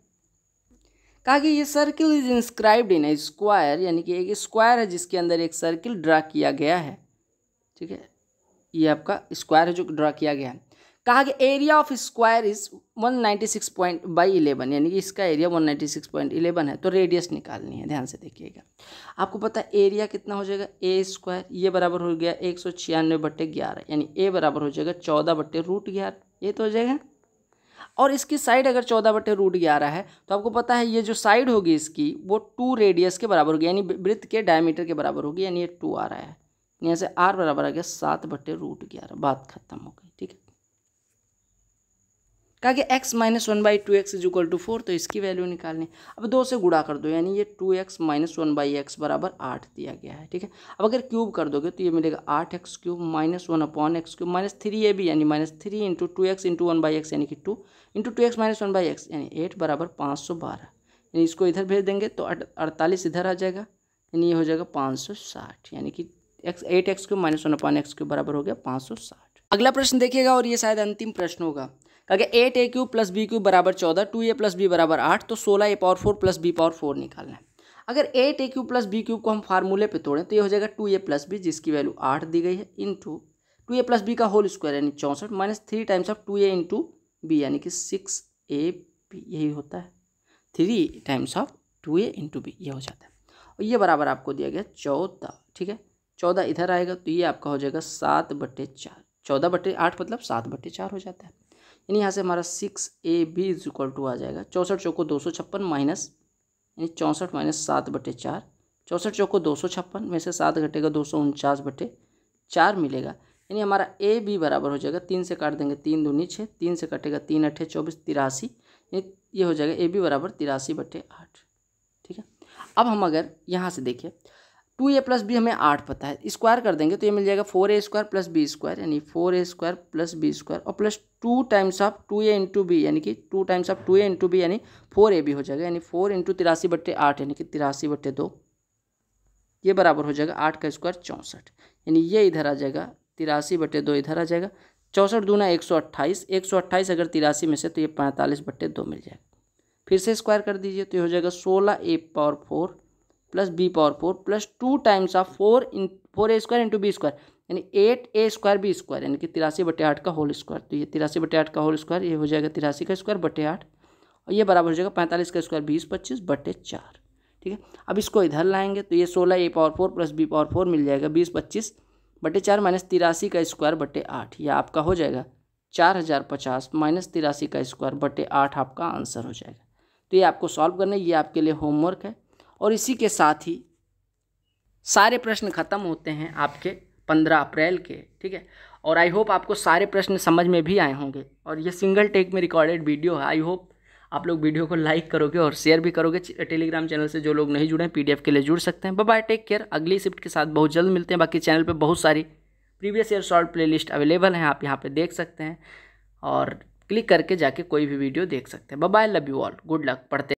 कहा कि ये circle is inscribed in a square यानी कि एक स्क्वायर है जिसके अंदर एक सर्किल ड्रा किया गया है ठीक है ये आपका स्क्वायर है जो ड्रा किया गया है कहा कि area of square is six point by eleven यानी कि इसका एरिया सिक्स पॉइंट इलेवन है तो रेडियस निकालनी है ध्यान से देखिएगा आपको पता है एरिया कितना हो जाएगा ए स्क्वायर ये बराबर हो गया एक सौ छियानवे बट्टे ग्यारह यानी ए बराबर हो जाएगा चौदह बट्टे रूट ग्यारह ये तो हो जाएगा और इसकी साइड अगर चौदह बटे रूट ग्यारह है तो आपको पता है ये जो साइड होगी इसकी वो टू रेडियस के बराबर होगी यानी वृत्त के डायमीटर के बराबर होगी यानी ये टू आ रहा है यहाँ से आर बराबर आ गया सात बटे रूट ग्यारह बात खत्म हो गई कहा कि x minus one by two x is equal to four तो इसकी वैल्यू निकालनी अब दो से गुड़ा कर दो यानी ये two x minus one by x बराबर आठ दिया गया है ठीक है अब अगर क्यूब कर दोगे तो ये मिलेगा आठ x cube minus one upon x cube minus three a भी यानी minus three into two x into one by x यानी कि two into two x minus one by x यानी एट बराबर पाँच सौ बारह यानी इसको इधर भेज देंगे तो अड़तालीस इधर आ जाएगा यानी ये हो जाएगा पाँच सौ साठ यानी कि x eight x cube minus one upon x cube बराबर हो गया पाँच सौ साठ अगला प्रश्न देखिएगा और ये शायद अंतिम प्रश्न होगा कहा eight a cube plus b cube बराबर चौदह टू ए प्लस बी बराबर आठ तो सोलह a power four plus b power four निकालना है अगर eight a cube plus b cube को हम फार्मूले पे तोड़ें तो ये हो जाएगा टू ए प्लस बी जिसकी वैल्यू आठ दी गई है into two a plus b का होल स्क्वायर यानी चौंसठ minus three times of two a into b यानी कि सिक्स ए बी यही होता है three times of two a into b ये हो जाता है और ये बराबर आपको दिया गया चौदह ठीक है चौदह इधर आएगा तो ये आपका हो जाएगा सात बटे चार चौदह बटे आठ मतलब सात बटे चार हो जाता है यानी यहाँ से हमारा six a b is equal to आ जाएगा चौंसठ चौको दो सौ छप्पन माइनस यानी चौंसठ माइनस सात बटे चार चौंसठ चौको दो सौ छप्पन में से सात घटेगा दो सौ उनचास बटे चार मिलेगा यानी हमारा ए बी बराबर हो जाएगा तीन से काट देंगे तीन दूनी छः तीन से कटेगा तीन अट्ठे चौबीस तिरासी यानी ये हो जाएगा ए बी बराबर तिरासी बटे आठ ठीक है अब हम अगर यहाँ से देखें टू ए प्लस बी हमें आठ पता है स्क्वायर कर देंगे तो ये मिल जाएगा फोर ए स्क्वायर प्लस बी स्क्वायर यानी फोर ए स्क्वायर प्लस बी स्क्वायर और plus two times of two a into b यानी कि two times of two a into b यानी फोर ए बी हो जाएगा यानी फोर इंटू तिरासी बट्टे आठ यानी कि तिरासी बट्टे दो ये बराबर हो जाएगा आठ का स्क्वायर चौंसठ यानी ये इधर आ जाएगा तिरासी बट्टे दो इधर आ जाएगा चौंसठ दूना एक सौ अट्ठाईस एक सौ अट्ठाईस अगर तिरासी में से तो ये पैंतालीस बट्टे दो मिल जाएगा फिर से स्क्वायर कर दीजिए तो ये हो जाएगा सोलह a power four plus b power four plus two times of four in four A square into b square यानी eight a square b square यानी कि तिरासी बटे आठ का होल स्क्वायर तो ये तिरासी बटे आठ का होल स्क्वायर ये हो जाएगा तिरासी का स्क्वायर बटे आठ और ये बराबर हो जाएगा पैंतालीस का स्क्वायर बीस पच्चीस बटे चार ठीक है अब इसको इधर लाएंगे तो ये सोलह a power four plus b power four मिल जाएगा बीस पच्चीस बटे चार माइनस तिरासी का स्क्वायर बटे आठ यह आपका हो जाएगा चार हज़ार पचास माइनस तिरासी का स्क्वायर बटे आठ आपका आंसर हो जाएगा तो ये आपको सॉल्व करना है ये आपके लिए होमवर्क है और इसी के साथ ही सारे प्रश्न खत्म होते हैं आपके पंद्रह अप्रैल के ठीक है और आई होप आपको सारे प्रश्न समझ में भी आए होंगे और ये सिंगल टेक में रिकॉर्डेड वीडियो है आई होप आप लोग वीडियो को लाइक करोगे और शेयर भी करोगे टेलीग्राम चैनल से जो लोग नहीं जुड़े हैं पीडीएफ के लिए जुड़ सकते हैं बाय टेक केयर अगली शिफ्ट के साथ बहुत जल्द मिलते हैं बाकी चैनल पर बहुत सारी previous year short play available हैं आप यहाँ पर देख सकते हैं और क्लिक करके जाके कोई भी वीडियो देख सकते हैं bye love you all good luck पढ़ते